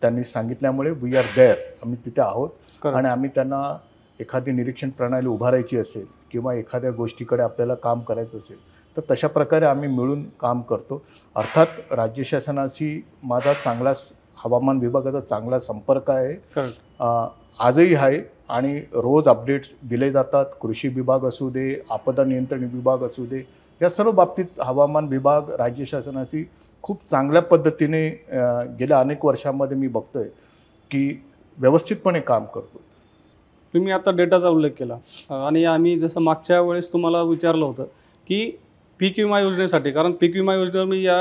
त्यांनी सांगितल्यामुळे वी आर देअर आम्ही तिथे आहोत आणि आम्ही त्यांना एखादी निरीक्षण प्रणाली उभारायची असेल किंवा एखाद्या गोष्टीकडे आपल्याला काम करायचं असेल तर तशा प्रकारे आम्ही मिळून काम करतो अर्थात राज्य शासनाशी माझा चांगला हवामान विभागाचा चांगला संपर्क आहे आजही आहे आणि रोज अपडेट्स दिले जातात कृषी विभाग असू दे आपदा नियंत्रण विभाग असू दे या सर्व बाबतीत हवामान विभाग राज्य शासनाची खूप चांगल्या पद्धतीने गेल्या अनेक वर्षांमध्ये मी बघतोय की व्यवस्थितपणे काम करतो तुम्ही आता डेटाचा उल्लेख केला आणि आम्ही जसं मागच्या वेळेस तुम्हाला विचारलं होतं की पीक विमा योजनेसाठी कारण पीक विमा योजनेवर मी या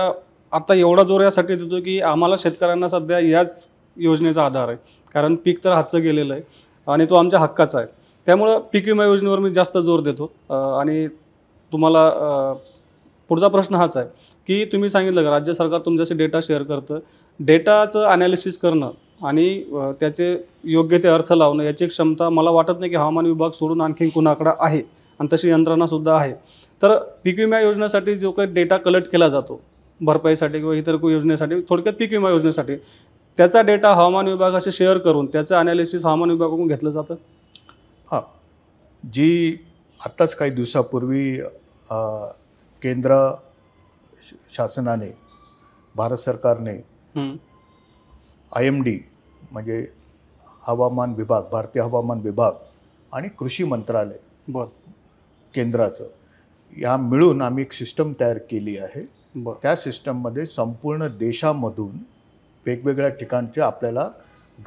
आता एवढा जोर यासाठी देतो की आम्हाला शेतकऱ्यांना सध्या याच योजनेचा आधार आहे कारण पीक तर हातचं गेलेलं आहे आणि तो आमच्या हक्काचा आहे त्यामुळं पीक विमा योजनेवर मी जास्त जोर देतो आणि तुम्हाला पुढचा प्रश्न हाच आहे की तुम्ही सांगितलं का राज्य सरकार तुमच्याशी डेटा शेअर करतं डेटाचं अनालिसिस करणं आणि त्याचे योग्य ते अर्थ लावणं याची क्षमता मला वाटत नाही की हवामान विभाग सोडून आणखी कुणाकडं आहे आणि तशी यंत्रणासुद्धा आहे तर पीक विमा योजनेसाठी जो काही डेटा कलेक्ट केला जातो भरपाईसाठी किंवा इतर योजनेसाठी थोडक्यात पीक विमा योजनेसाठी त्याचा डेटा हवामान विभागाशी शेअर करून त्याचं अनालिसिस हवामान विभागाकडून घेतलं जातं हां जी आत्ताच काही दिवसापूर्वी केंद्र शासनाने भारत सरकारने आय एम डी म्हणजे हवामान विभाग भारतीय हवामान विभाग आणि कृषी मंत्रालय बर केंद्राचं या मिळून आम्ही एक सिस्टम तयार केली आहे त्या सिस्टममध्ये संपूर्ण देशामधून वेगवेगळ्या ठिकाणचे आपल्याला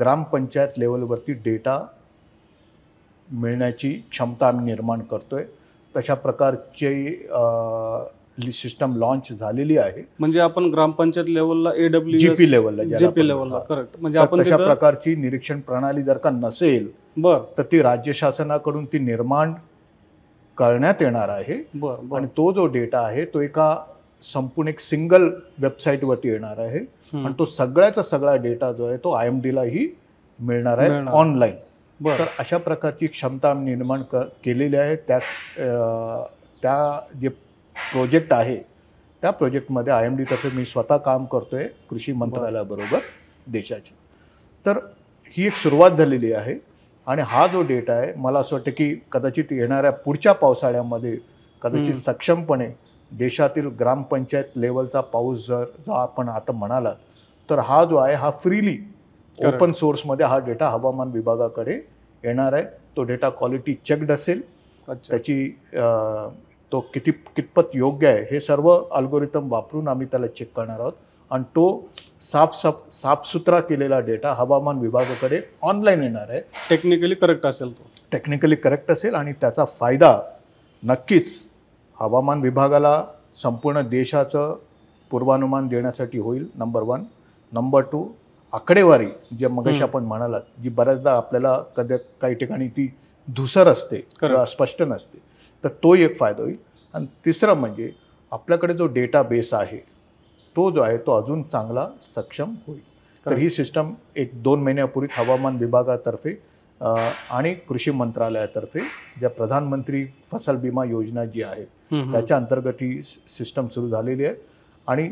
ग्रामपंचायत लेवलवरती डेटा मिळण्याची क्षमता आम्ही निर्माण करतो आहे तशा प्रकारची सिस्टम लॉन्च झालेली आहे म्हणजे आपण ग्रामपंचायत लेवलला एडब्ल्यू जीपी लेवलला जीपी लेवलला करेक्ट म्हणजे आपण तशा प्रकारची निरीक्षण प्रणाली जर का नसेल बर तर ती राज्य शासनाकडून ती निर्माण करण्यात येणार आहे आणि तो जो डेटा आहे तो एका संपूर्ण एक सिंगल वेबसाईट वरती येणार आहे आणि तो सगळ्याचा सगळा डेटा जो आहे तो आय एम डी लाही मिळणार आहे ऑनलाईन तर अशा प्रकारची क्षमता निर्माण क केलेली आहे त्या त्या जे प्रोजेक्ट आहे त्या प्रोजेक्टमध्ये आय एम तर्फे मी स्वतः काम करतो आहे कृषी मंत्रालयाबरोबर देशाच्या तर ही एक सुरुवात झालेली आहे आणि हा जो डेटा आहे मला असं वाटतं की कदाचित येणाऱ्या पुढच्या पावसाळ्यामध्ये कदाचित सक्षमपणे देशातील ग्रामपंचायत लेवलचा पाऊस जर जो आपण आता म्हणालात तर हा जो आहे हा फ्रीली ओपन सोर्समध्ये हा डेटा हवामान विभागाकडे येणार आहे तो डेटा क्वालिटी चेकड असेल त्याची तो किती कितपत योग्य आहे हे सर्व अल्गोरिथम वापरून आम्ही त्याला चेक करणार आहोत आणि तो साफ साफ साफसुथरा केलेला डेटा हवामान विभागाकडे ऑनलाईन येणार आहे टेक्निकली करेक्ट असेल तो टेक्निकली करेक्ट असेल आणि त्याचा फायदा नक्कीच हवामान विभागाला संपूर्ण देशाचं पूर्वानुमान देण्यासाठी होईल नंबर वन नंबर टू आकडेवारी जे मगाशी आपण म्हणालात जी बऱ्याचदा आपल्याला कधी काही ठिकाणी ती धुसर असते किंवा स्पष्ट नसते तर तो एक फायदा होईल आणि तिसरं म्हणजे आपल्याकडे जो डेटा बेस आहे तो जो आहे तो अजून चांगला सक्षम होईल तर ही सिस्टम एक दोन महिन्यापूर्वी हवामान विभागातर्फे आणि कृषी मंत्रालयातर्फे ज्या प्रधानमंत्री फसल बिमा योजना जी आहे त्याच्या अंतर्गत ही सिस्टम सुरू झालेली आहे आणि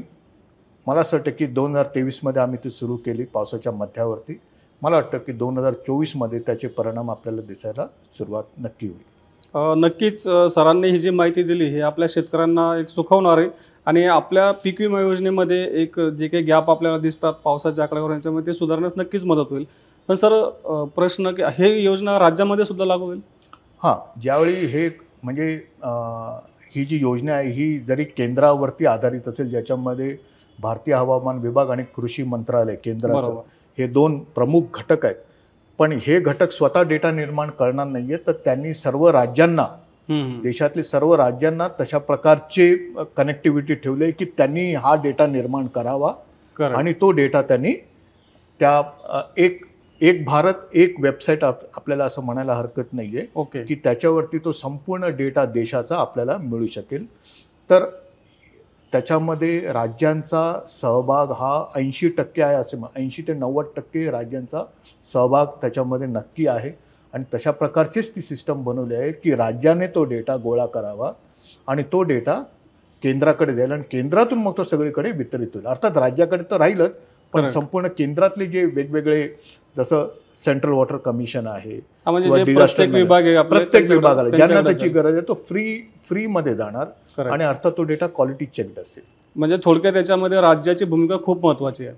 मला असं वाटतं की दोन हजार तेवीसमध्ये आम्ही ती सुरू केली पावसाच्या मध्यावरती मला वाटतं की दोन हजार चोवीसमध्ये त्याचे परिणाम आपल्याला दिसायला सुरुवात नक्की होईल नक्कीच सरांनी ही जी माहिती दिली हे आपल्या शेतकऱ्यांना एक सुखवणार आहे आणि आपल्या पीक विमा योजनेमध्ये एक जे काही गॅप आपल्याला दिसतात पावसाच्या आकड्यावर यांच्यामध्ये ते सुधारण्यास नक्कीच मदत होईल पण सर प्रश्न की हे योजना राज्यामध्ये सुद्धा लागू होईल हां ज्यावेळी हे म्हणजे ही जी योजना आहे ही जरी केंद्रावरती आधारित असेल ज्याच्यामध्ये भारतीय हवामान विभाग आणि कृषी मंत्रालय केंद्राचं हे दोन प्रमुख घटक आहेत पण हे घटक स्वतः डेटा निर्माण करणार नाहीये तर त्यांनी सर्व राज्यांना देशातील सर्व राज्यांना तशा प्रकारचे कनेक्टिव्हिटी ठेवले की त्यांनी हा डेटा निर्माण करावा आणि तो डेटा त्यांनी त्या एक एक भारत एक वेबसाईट आपल्याला असं म्हणायला हरकत नाहीये की त्याच्यावरती तो संपूर्ण डेटा देशाचा आपल्याला मिळू शकेल तर त्याच्यामध्ये राज्यांचा सहभाग हा ऐंशी टक्के आहे असे ऐंशी ते नव्वद टक्के राज्यांचा सहभाग त्याच्यामध्ये नक्की आहे आणि तशा प्रकारचीच ती सिस्टम बनवली आहे की राज्याने तो डेटा गोळा करावा आणि तो डेटा केंद्राकडे द्यायला आणि केंद्रातून मग तो सगळीकडे वितरित होईल अर्थात राज्याकडे तर राहीलच पण संपूर्ण केंद्रातले जे वेगवेगळे जसं सेंट्रल वॉटर कमिशन आहे म्हणजे प्रत्येक विभाग प्रत्येक विभागाला ज्यांना त्याची गरज आहे तो फ्री फ्री मध्ये जाणार आणि अर्थात तो डेटा क्वालिटी चेक असेल म्हणजे थोडक्यात त्याच्यामध्ये राज्याची भूमिका खूप महत्वाची आहे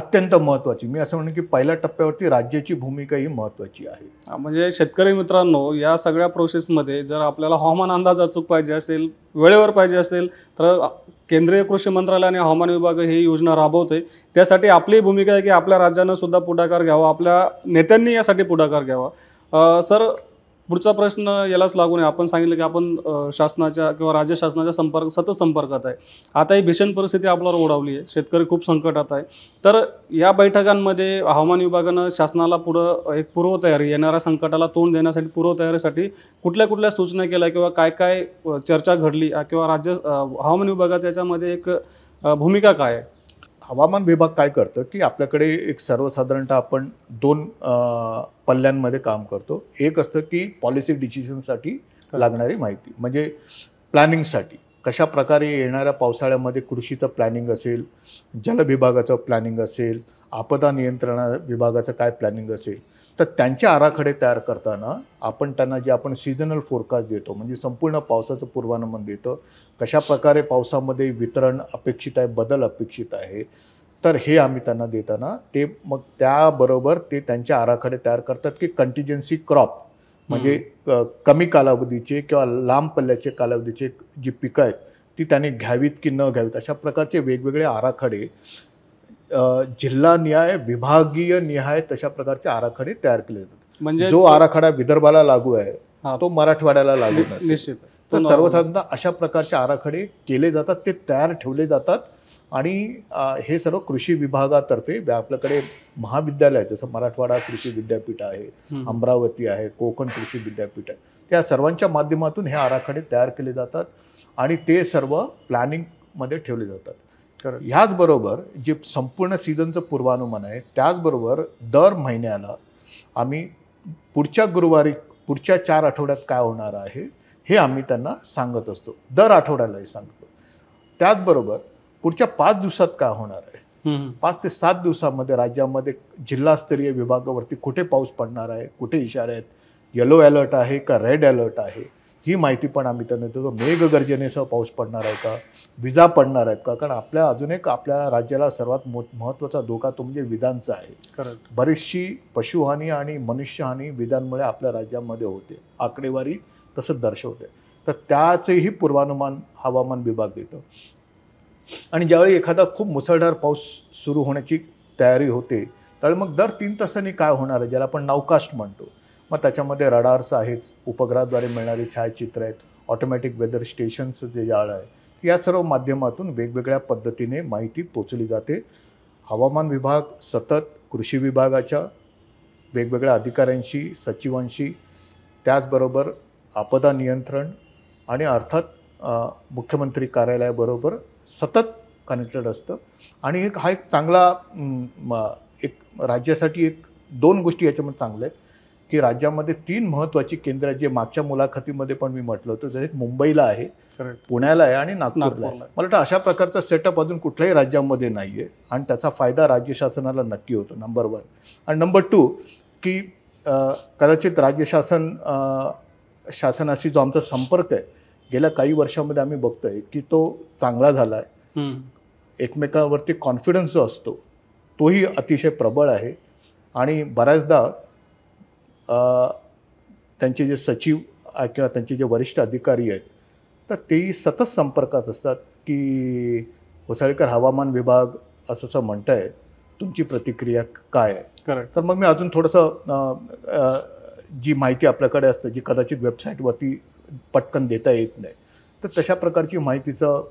अत्यंत महत्वाची मी असं म्हणेन की पहिल्या टप्प्यावरती राज्याची भूमिका ही महत्वाची आहे म्हणजे शेतकरी मित्रांनो या सगळ्या प्रोसेसमध्ये जर आपल्याला हवामान अंदाज अचूक पाहिजे असेल वेळेवर पाहिजे असेल तर केंद्रीय कृषी मंत्रालय आणि हवामान विभाग ही योजना राबवते त्यासाठी आपली भूमिका आहे की आपल्या राज्यानं सुद्धा पुढाकार घ्यावा आपल्या नेत्यांनी यासाठी पुढाकार घ्यावा सर पुढचा प्रश्न यालाच लागून आहे आपण सांगितलं की आपण शासनाच्या किंवा राज्य शासनाच्या संपर्क सतत संपर्कात आहे आता ही भीषण परिस्थिती आपल्यावर ओढावली आहे शेतकरी खूप संकटात आहे तर या बैठकांमध्ये हवामान विभागानं शासनाला पुढं एक पूर्वतयारी येणाऱ्या संकटाला तोंड देण्यासाठी पूर्वतयारीसाठी कुठल्या कुठल्या सूचना केल्या किंवा काय काय चर्चा घडली किंवा राज्य हवामान विभागाच्या याच्यामध्ये एक भूमिका काय आहे हवामान विभाग काय करतं की आपल्याकडे एक सर्वसाधारणतः आपण दोन पल्ल्यांमध्ये काम करतो एक असतं की पॉलिसी डिसिजनसाठी लागणारी माहिती म्हणजे प्लॅनिंगसाठी कशा प्रकारे येणाऱ्या पावसाळ्यामध्ये कृषीचं प्लॅनिंग असेल जलविभागाचं प्लॅनिंग असेल आपदा नियंत्रणा विभागाचं काय प्लॅनिंग असेल तर त्यांचे आराखडे तयार करताना आपण त्यांना जे आपण सीझनल फोरकास्ट देतो म्हणजे संपूर्ण पावसाचं पूर्वानुमान देतो कशा प्रकारे पावसामध्ये वितरण अपेक्षित आहे बदल अपेक्षित आहे तर हे आम्ही त्यांना देताना ते मग त्याबरोबर ते त्यांचे आराखडे तयार करतात की कंटिजन्सी क्रॉप म्हणजे कमी कालावधीचे किंवा लांब पल्ल्याचे कालावधीचे जी पिकं आहेत ती त्यांनी घ्यावीत की न घ्यावीत अशा प्रकारचे वेगवेगळे आराखडे जिल्हा न्याय विभागीय न्याय तशा प्रकारचे आराखडे तयार केले जातात म्हणजे जो आराखडा विदर्भाला लागू आहे तो मराठवाड्याला लागू निश्चित तर सर्वसाधारण अशा प्रकारचे आराखडे केले जातात ते तयार ठेवले जातात आणि हे सर्व कृषी विभागातर्फे आपल्याकडे महाविद्यालय आहे जसं मराठवाडा कृषी विद्यापीठ आहे अमरावती आहे कोकण कृषी विद्यापीठ आहे त्या सर्वांच्या माध्यमातून हे आराखडे तयार केले जातात आणि ते सर्व प्लॅनिंगमध्ये ठेवले जातात ह्याचबरोबर जे संपूर्ण सीझनचं पूर्वानुमान आहे त्याचबरोबर दर महिन्याला आम्ही पुढच्या गुरुवारी पुढच्या चार आठवड्यात काय होणार आहे हे आम्ही त्यांना सांगत असतो दर आठवड्यालाही सांगतो त्याचबरोबर पुढच्या पाच दिवसात काय होणार आहे पाच ते सात दिवसामध्ये राज्यामध्ये जिल्हास्तरीय विभागावरती कुठे पाऊस पडणार आहे कुठे इशारे आहेत येलो अलर्ट आहे का रेड अलर्ट आहे ही माहिती पण आम्ही त्यांना देतो मेघगर्जनेसह पाऊस पडणार आहे का विजा पडणार आहेत का कारण आपल्या अजून एक आपल्या राज्याला सर्वात मो महत्त्वाचा धोका तो म्हणजे विजांचा आहे बरीचशी पशुहानी आणि मनुष्यहानी विजांमुळे आपल्या राज्यामध्ये होते आकडेवारी तसंच दर्शवते तर त्याचंही पूर्वानुमान हवामान विभाग देतं आणि ज्यावेळी एखादा खूप मुसळधार पाऊस सुरू होण्याची तयारी होते त्यावेळी मग दर तीन तासांनी काय होणार आहे ज्याला आपण नावकास्ट म्हणतो मग त्याच्यामध्ये रडार्स आहेच उपग्रहाद्वारे मिळणारी छायाचित्र आहेत ऑटोमॅटिक वेदर स्टेशन्स जे जाळं आहे या सर्व माध्यमातून वेगवेगळ्या पद्धतीने माहिती पोचली जाते हवामान विभाग सतत कृषी विभागाच्या वेगवेगळ्या अधिकाऱ्यांशी सचिवांशी त्याचबरोबर आपदा नियंत्रण आणि अर्थात मुख्यमंत्री कार्यालयाबरोबर सतत कनेक्टेड असतं आणि एक हा एक चांगला एक राज्यासाठी एक दोन गोष्टी याच्यामध्ये चांगल्या आहेत की राज्यामध्ये तीन महत्वाची केंद्र जे मागच्या मुलाखतीमध्ये पण मी म्हटलं होतं जसे मुंबईला आहे पुण्याला आहे आणि नागपूरला आहे मला वाटतं अशा प्रकारचा सेटअप अजून कुठल्याही राज्यामध्ये नाही आहे आणि त्याचा फायदा राज्य शासनाला नक्की होतो नंबर वन आणि नंबर टू की कदाचित राज्य शासन शासनाशी जो आमचा संपर्क आहे गेल्या काही वर्षामध्ये आम्ही बघतोय की तो चांगला झाला आहे एकमेकावरती कॉन्फिडन्स जो असतो तोही अतिशय प्रबळ आहे आणि बऱ्याचदा त्यांचे जे सचिव किंवा त्यांचे जे वरिष्ठ अधिकारी आहेत तर तेही सतत संपर्कात असतात की होसाळेकर हवामान विभाग असं असं म्हणत आहे तुमची प्रतिक्रिया काय आहे तर मग मी अजून थोडंसं जी माहिती आपल्याकडे असते जी कदाचित वेबसाईटवरती पटकन देता येत नाही तर तशा प्रकारची माहितीचं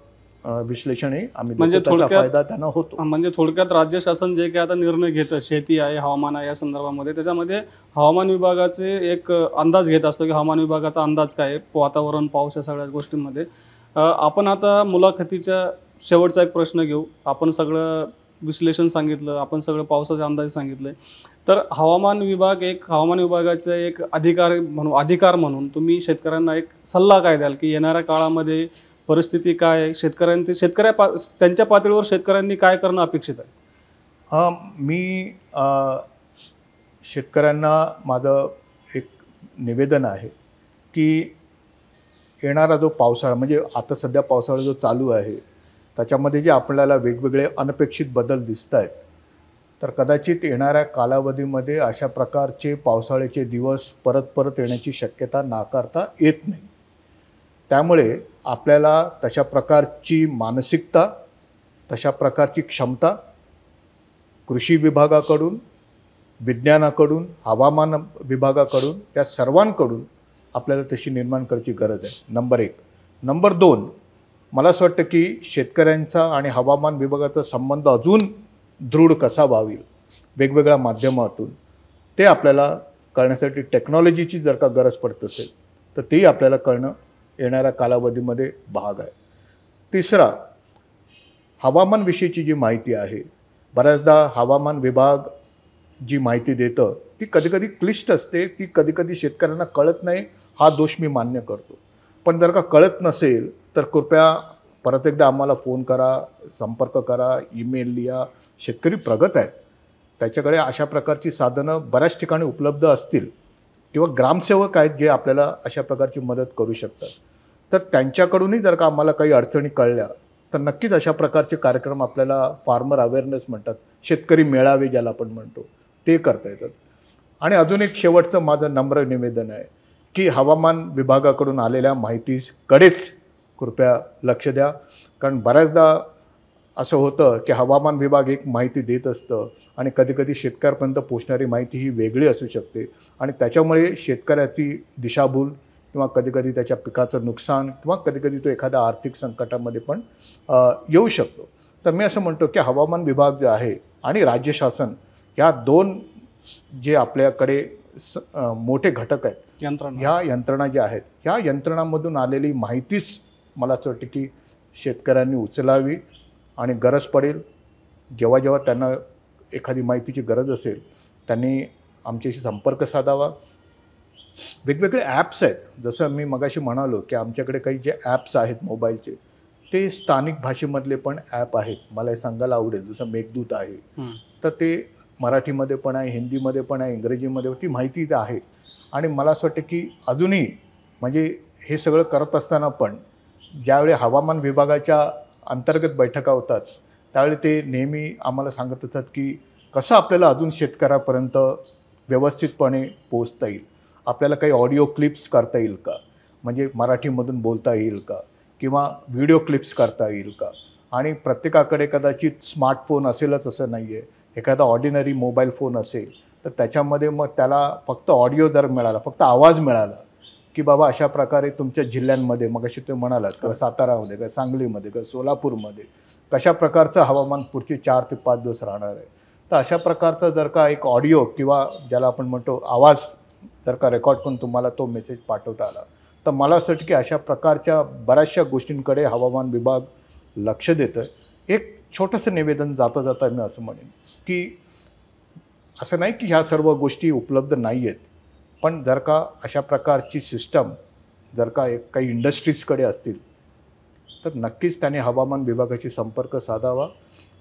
विश्लेषण म्हणजे थोडक्यात त्यांना होतो म्हणजे थोडक्यात राज्य शासन जे काही आता निर्णय घेत शेती आहे हवामान आहे या संदर्भामध्ये त्याच्यामध्ये हवामान विभागाचे एक अंदाज घेत असतो की हवामान विभागाचा अंदाज काय वातावरण पाऊस या सगळ्या गोष्टींमध्ये आपण आता मुलाखतीच्या शेवटचा एक प्रश्न घेऊ आपण सगळं विश्लेषण सांगितलं आपण सगळं पावसाचे अंदाज सांगितले तर हवामान विभाग एक हवामान विभागाचा एक अधिकार म्हणून अधिकार म्हणून तुम्ही शेतकऱ्यांना एक सल्ला काय द्याल की येणाऱ्या काळामध्ये परिस्थिती काय आहे शेतकऱ्यांची शेतकऱ्या पा त्यांच्या पातळीवर शेतकऱ्यांनी काय करणं अपेक्षित आहे हां मी शेतकऱ्यांना माझं एक निवेदन आहे की येणारा जो पावसाळा म्हणजे आता सध्या पावसाळा जो चालू आहे त्याच्यामध्ये जे आपल्याला वेगवेगळे अनपेक्षित बदल दिसत आहेत तर कदाचित येणाऱ्या कालावधीमध्ये अशा प्रकारचे पावसाळ्याचे दिवस परत परत येण्याची शक्यता नाकारता येत नाही त्यामुळे आपल्याला तशा प्रकारची मानसिकता तशा प्रकारची क्षमता कृषी विभागाकडून विज्ञानाकडून हवामान विभागाकडून त्या सर्वांकडून आपल्याला तशी निर्माण करायची गरज आहे नंबर एक नंबर दोन मला असं वाटतं की शेतकऱ्यांचा आणि हवामान विभागाचा संबंध अजून दृढ कसा व्हावी वेगवेगळ्या माध्यमातून ते आपल्याला करण्यासाठी टेक्नॉलॉजीची जर का गरज पडत असेल तर तेही आपल्याला कळणं येणाऱ्या कालावधीमध्ये भाग आहे तिसरा हवामानविषयीची जी माहिती आहे बऱ्याचदा हवामान विभाग जी माहिती देतं ती कधीकधी क्लिष्ट असते ती कधीकधी शेतकऱ्यांना कळत नाही हा दोष मी मान्य करतो पण जर का कळत नसेल तर कृपया परत एकदा आम्हाला फोन करा संपर्क करा ईमेल लिहा शेतकरी प्रगत आहेत त्याच्याकडे अशा प्रकारची साधनं बऱ्याच ठिकाणी उपलब्ध असतील किंवा ग्रामसेवक आहेत जे आपल्याला अशा प्रकारची मदत करू शकतात तर त्यांच्याकडूनही जर का आम्हाला काही अडचणी कळल्या तर नक्कीच अशा प्रकारचे कार्यक्रम आपल्याला फार्मर अवेअरनेस म्हणतात शेतकरी मेळावे ज्याला आपण म्हणतो ते करता येतात आणि अजून एक शेवटचं माझं नम्र निवेदन आहे की हवामान विभागाकडून आलेल्या माहितीकडेच कृपया लक्ष द्या कारण बऱ्याचदा असं होतं की हवामान विभाग एक माहिती देत असतं आणि कधीकधी शेतकऱ्यापर्यंत पोचणारी माहिती ही वेगळी असू शकते आणि त्याच्यामुळे शेतकऱ्याची दिशाभूल किंवा कधीकधी त्याच्या पिकाचं नुकसान किंवा कधीकधी तो एखाद्या आर्थिक संकटामध्ये पण येऊ शकतो तर मी असं म्हणतो की हवामान विभाग जो आहे आणि राज्य शासन ह्या दोन जे आपल्याकडे स मोठे घटक आहेत यंत्रणा ह्या यंत्रणा ज्या आहेत ह्या यंत्रणामधून आलेली माहितीच मला असं वाटतं की शेतकऱ्यांनी उचलावी आणि गरज पडेल जेव्हा जेव्हा त्यांना एखादी माहितीची गरज असेल त्यांनी आमच्याशी संपर्क साधावा वेगवेगळे ॲप्स आहेत जसं मी मगाशी म्हणालो की आमच्याकडे काही जे ॲप्स आहेत मोबाईलचे ते स्थानिक भाषेमधले पण ॲप आहेत मला हे सांगायला आवडेल जसं मेघदूत आहे तर ते मराठीमध्ये पण आहे हिंदीमध्ये पण आहे इंग्रजीमध्ये ती माहिती आहे आणि मला असं वाटतं की अजूनही म्हणजे हे सगळं करत असताना पण ज्यावेळी हवामान विभागाच्या अंतर्गत बैठका होतात त्यावेळी ते नेहमी आम्हाला सांगत असतात की कसं आपल्याला अजून शेतकऱ्यापर्यंत व्यवस्थितपणे पोचता येईल आपल्याला काही ऑडिओ क्लिप्स करता येईल का म्हणजे मराठीमधून बोलता येईल का किंवा व्हिडिओ क्लिप्स करता येईल का आणि प्रत्येकाकडे कदाचित स्मार्टफोन असेलच असं नाही आहे एखादा ऑर्डिनरी मोबाईल फोन असेल तर त्याच्यामध्ये मग त्याला फक्त ऑडिओ जर मिळाला फक्त आवाज मिळाला की बाबा अशा प्रकारे तुमच्या जिल्ह्यांमध्ये मग अशी तुम्ही म्हणालात किंवा सातारामध्ये किंवा सांगलीमध्ये किंवा सोलापूरमध्ये कशा प्रकारचं हवामान पुढचे चार ते पाच दिवस राहणार आहे तर अशा प्रकारचा जर का एक ऑडिओ किंवा ज्याला आपण म्हणतो आवाज जर का रेकॉर्ड करून तुम्हाला तो मेसेज पाठवता आला तर मला असं वाटतं की अशा प्रकारच्या बऱ्याचशा गोष्टींकडे हवामान विभाग लक्ष देतं एक छोटंसं निवेदन जाता जाता मी असं म्हणेन की असं नाही की ह्या सर्व गोष्टी उपलब्ध नाही आहेत पण जर का अशा प्रकारची सिस्टम जर का एक काही इंडस्ट्रीजकडे असतील तर नक्कीच त्याने हवामान विभागाशी संपर्क साधावा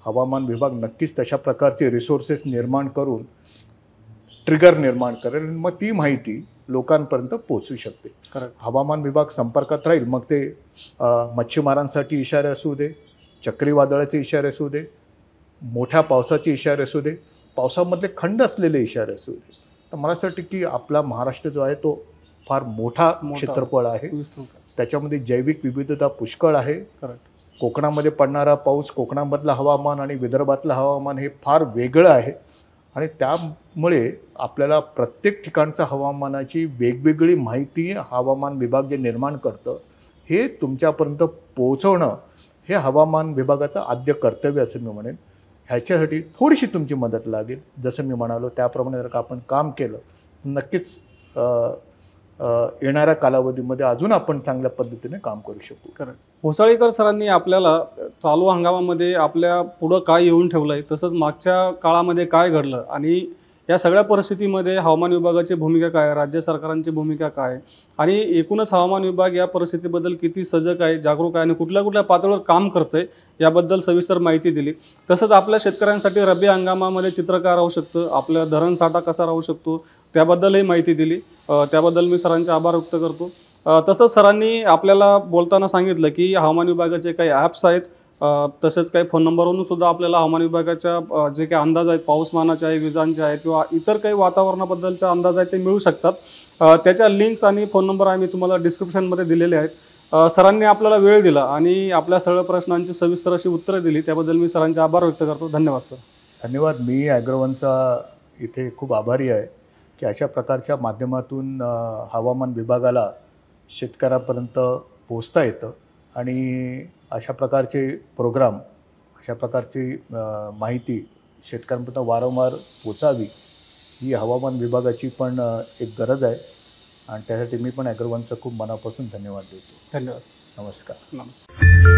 हवामान विभाग नक्कीच तशा प्रकारचे रिसोर्सेस निर्माण करून ट्रिगर निर्माण करेल मग ती माहिती लोकांपर्यंत पोहोचू शकते हवामान विभाग संपर्कात राहील मग ते मच्छीमारांसाठी इशारे असू दे चक्रीवादळाचे इशारे असू दे मोठ्या पावसाचे इशारे असू दे पावसामधले खंड असलेले इशारे असू दे तर मला असं वाटतं की आपला महाराष्ट्र जो आहे तो फार मोठा क्षेत्रफळ आहे त्याच्यामध्ये जैविक विविधता पुष्कळ आहे कोकणामध्ये पडणारा पाऊस कोकणामधलं हवामान आणि विदर्भातलं हवामान हे फार वेगळं आहे आणि त्यामुळे आपल्याला प्रत्येक ठिकाणचं हवामानाची वेगवेगळी माहिती हवामान विभाग जे निर्माण करतं हे तुमच्यापर्यंत पोहोचवणं हे हवामान विभागाचं आद्य कर्तव्य असं मी म्हणेन ह्याच्यासाठी थोडीशी तुमची मदत लागेल जसं मी म्हणालो त्याप्रमाणे जर का आपण काम केलं नक्कीच येणाऱ्या कालावधीमध्ये अजून आपण चांगल्या पद्धतीने काम करू शकू कारण सरांनी आपल्याला चालू हंगामामध्ये आपल्या पुढं काय येऊन ठेवलं आहे तसंच मागच्या काळामध्ये काय घडलं आणि या सगळ्या परिस्थितीमध्ये हवामान विभागाची भूमिका काय राज्य सरकारांची भूमिका काय आणि एकूणच हवामान विभाग या परिस्थितीबद्दल किती सजग आहे जागरूक आहे आणि कुठल्या कुठल्या पातळीवर काम करतंय याबद्दल सविस्तर माहिती दिली तसंच आपल्या शेतकऱ्यांसाठी रब्बी हंगामामध्ये चित्र काय राहू शकतं आपल्या धरणसाठा कसा राहू शकतो त्याबद्दलही माहिती दिली त्याबद्दल मी सरांचे आभार व्यक्त करतो तसंच सरांनी आपल्याला बोलताना सांगितलं की हवामान विभागाचे काही ॲप्स आहेत तसेच काही फोन नंबरवरून सुद्धा आपल्याला हवामान विभागाच्या जे काही अंदाज आहेत पाऊसमानाचे आहे विजांचे आहेत किंवा इतर काही वातावरणाबद्दलच्या अंदाज आहेत ते मिळू शकतात त्याच्या लिंक्स आणि फोन नंबर आम्ही तुम्हाला डिस्क्रिप्शनमध्ये दिलेले आहेत सरांनी आपल्याला वेळ दिला आणि आपल्या सर्व प्रश्नांची सविस्तर अशी उत्तरं दिली त्याबद्दल मी सरांचे आभार व्यक्त करतो धन्यवाद सर धन्यवाद मी ॲग्रोवनचा इथे खूप आभारी आहे की अशा प्रकारच्या माध्यमातून हवामान विभागाला शेतकऱ्यापर्यंत पोचता येतं आणि अशा प्रकारचे प्रोग्राम अशा प्रकारची माहिती शेतकऱ्यांपर्यंत वारंवार पोचावी ही हवामान विभागाची पण एक गरज आहे आणि त्यासाठी मी पण ॲग्रवानचं खूप मनापासून धन्यवाद देतो धन्यवाद नमस्कार नमस्कार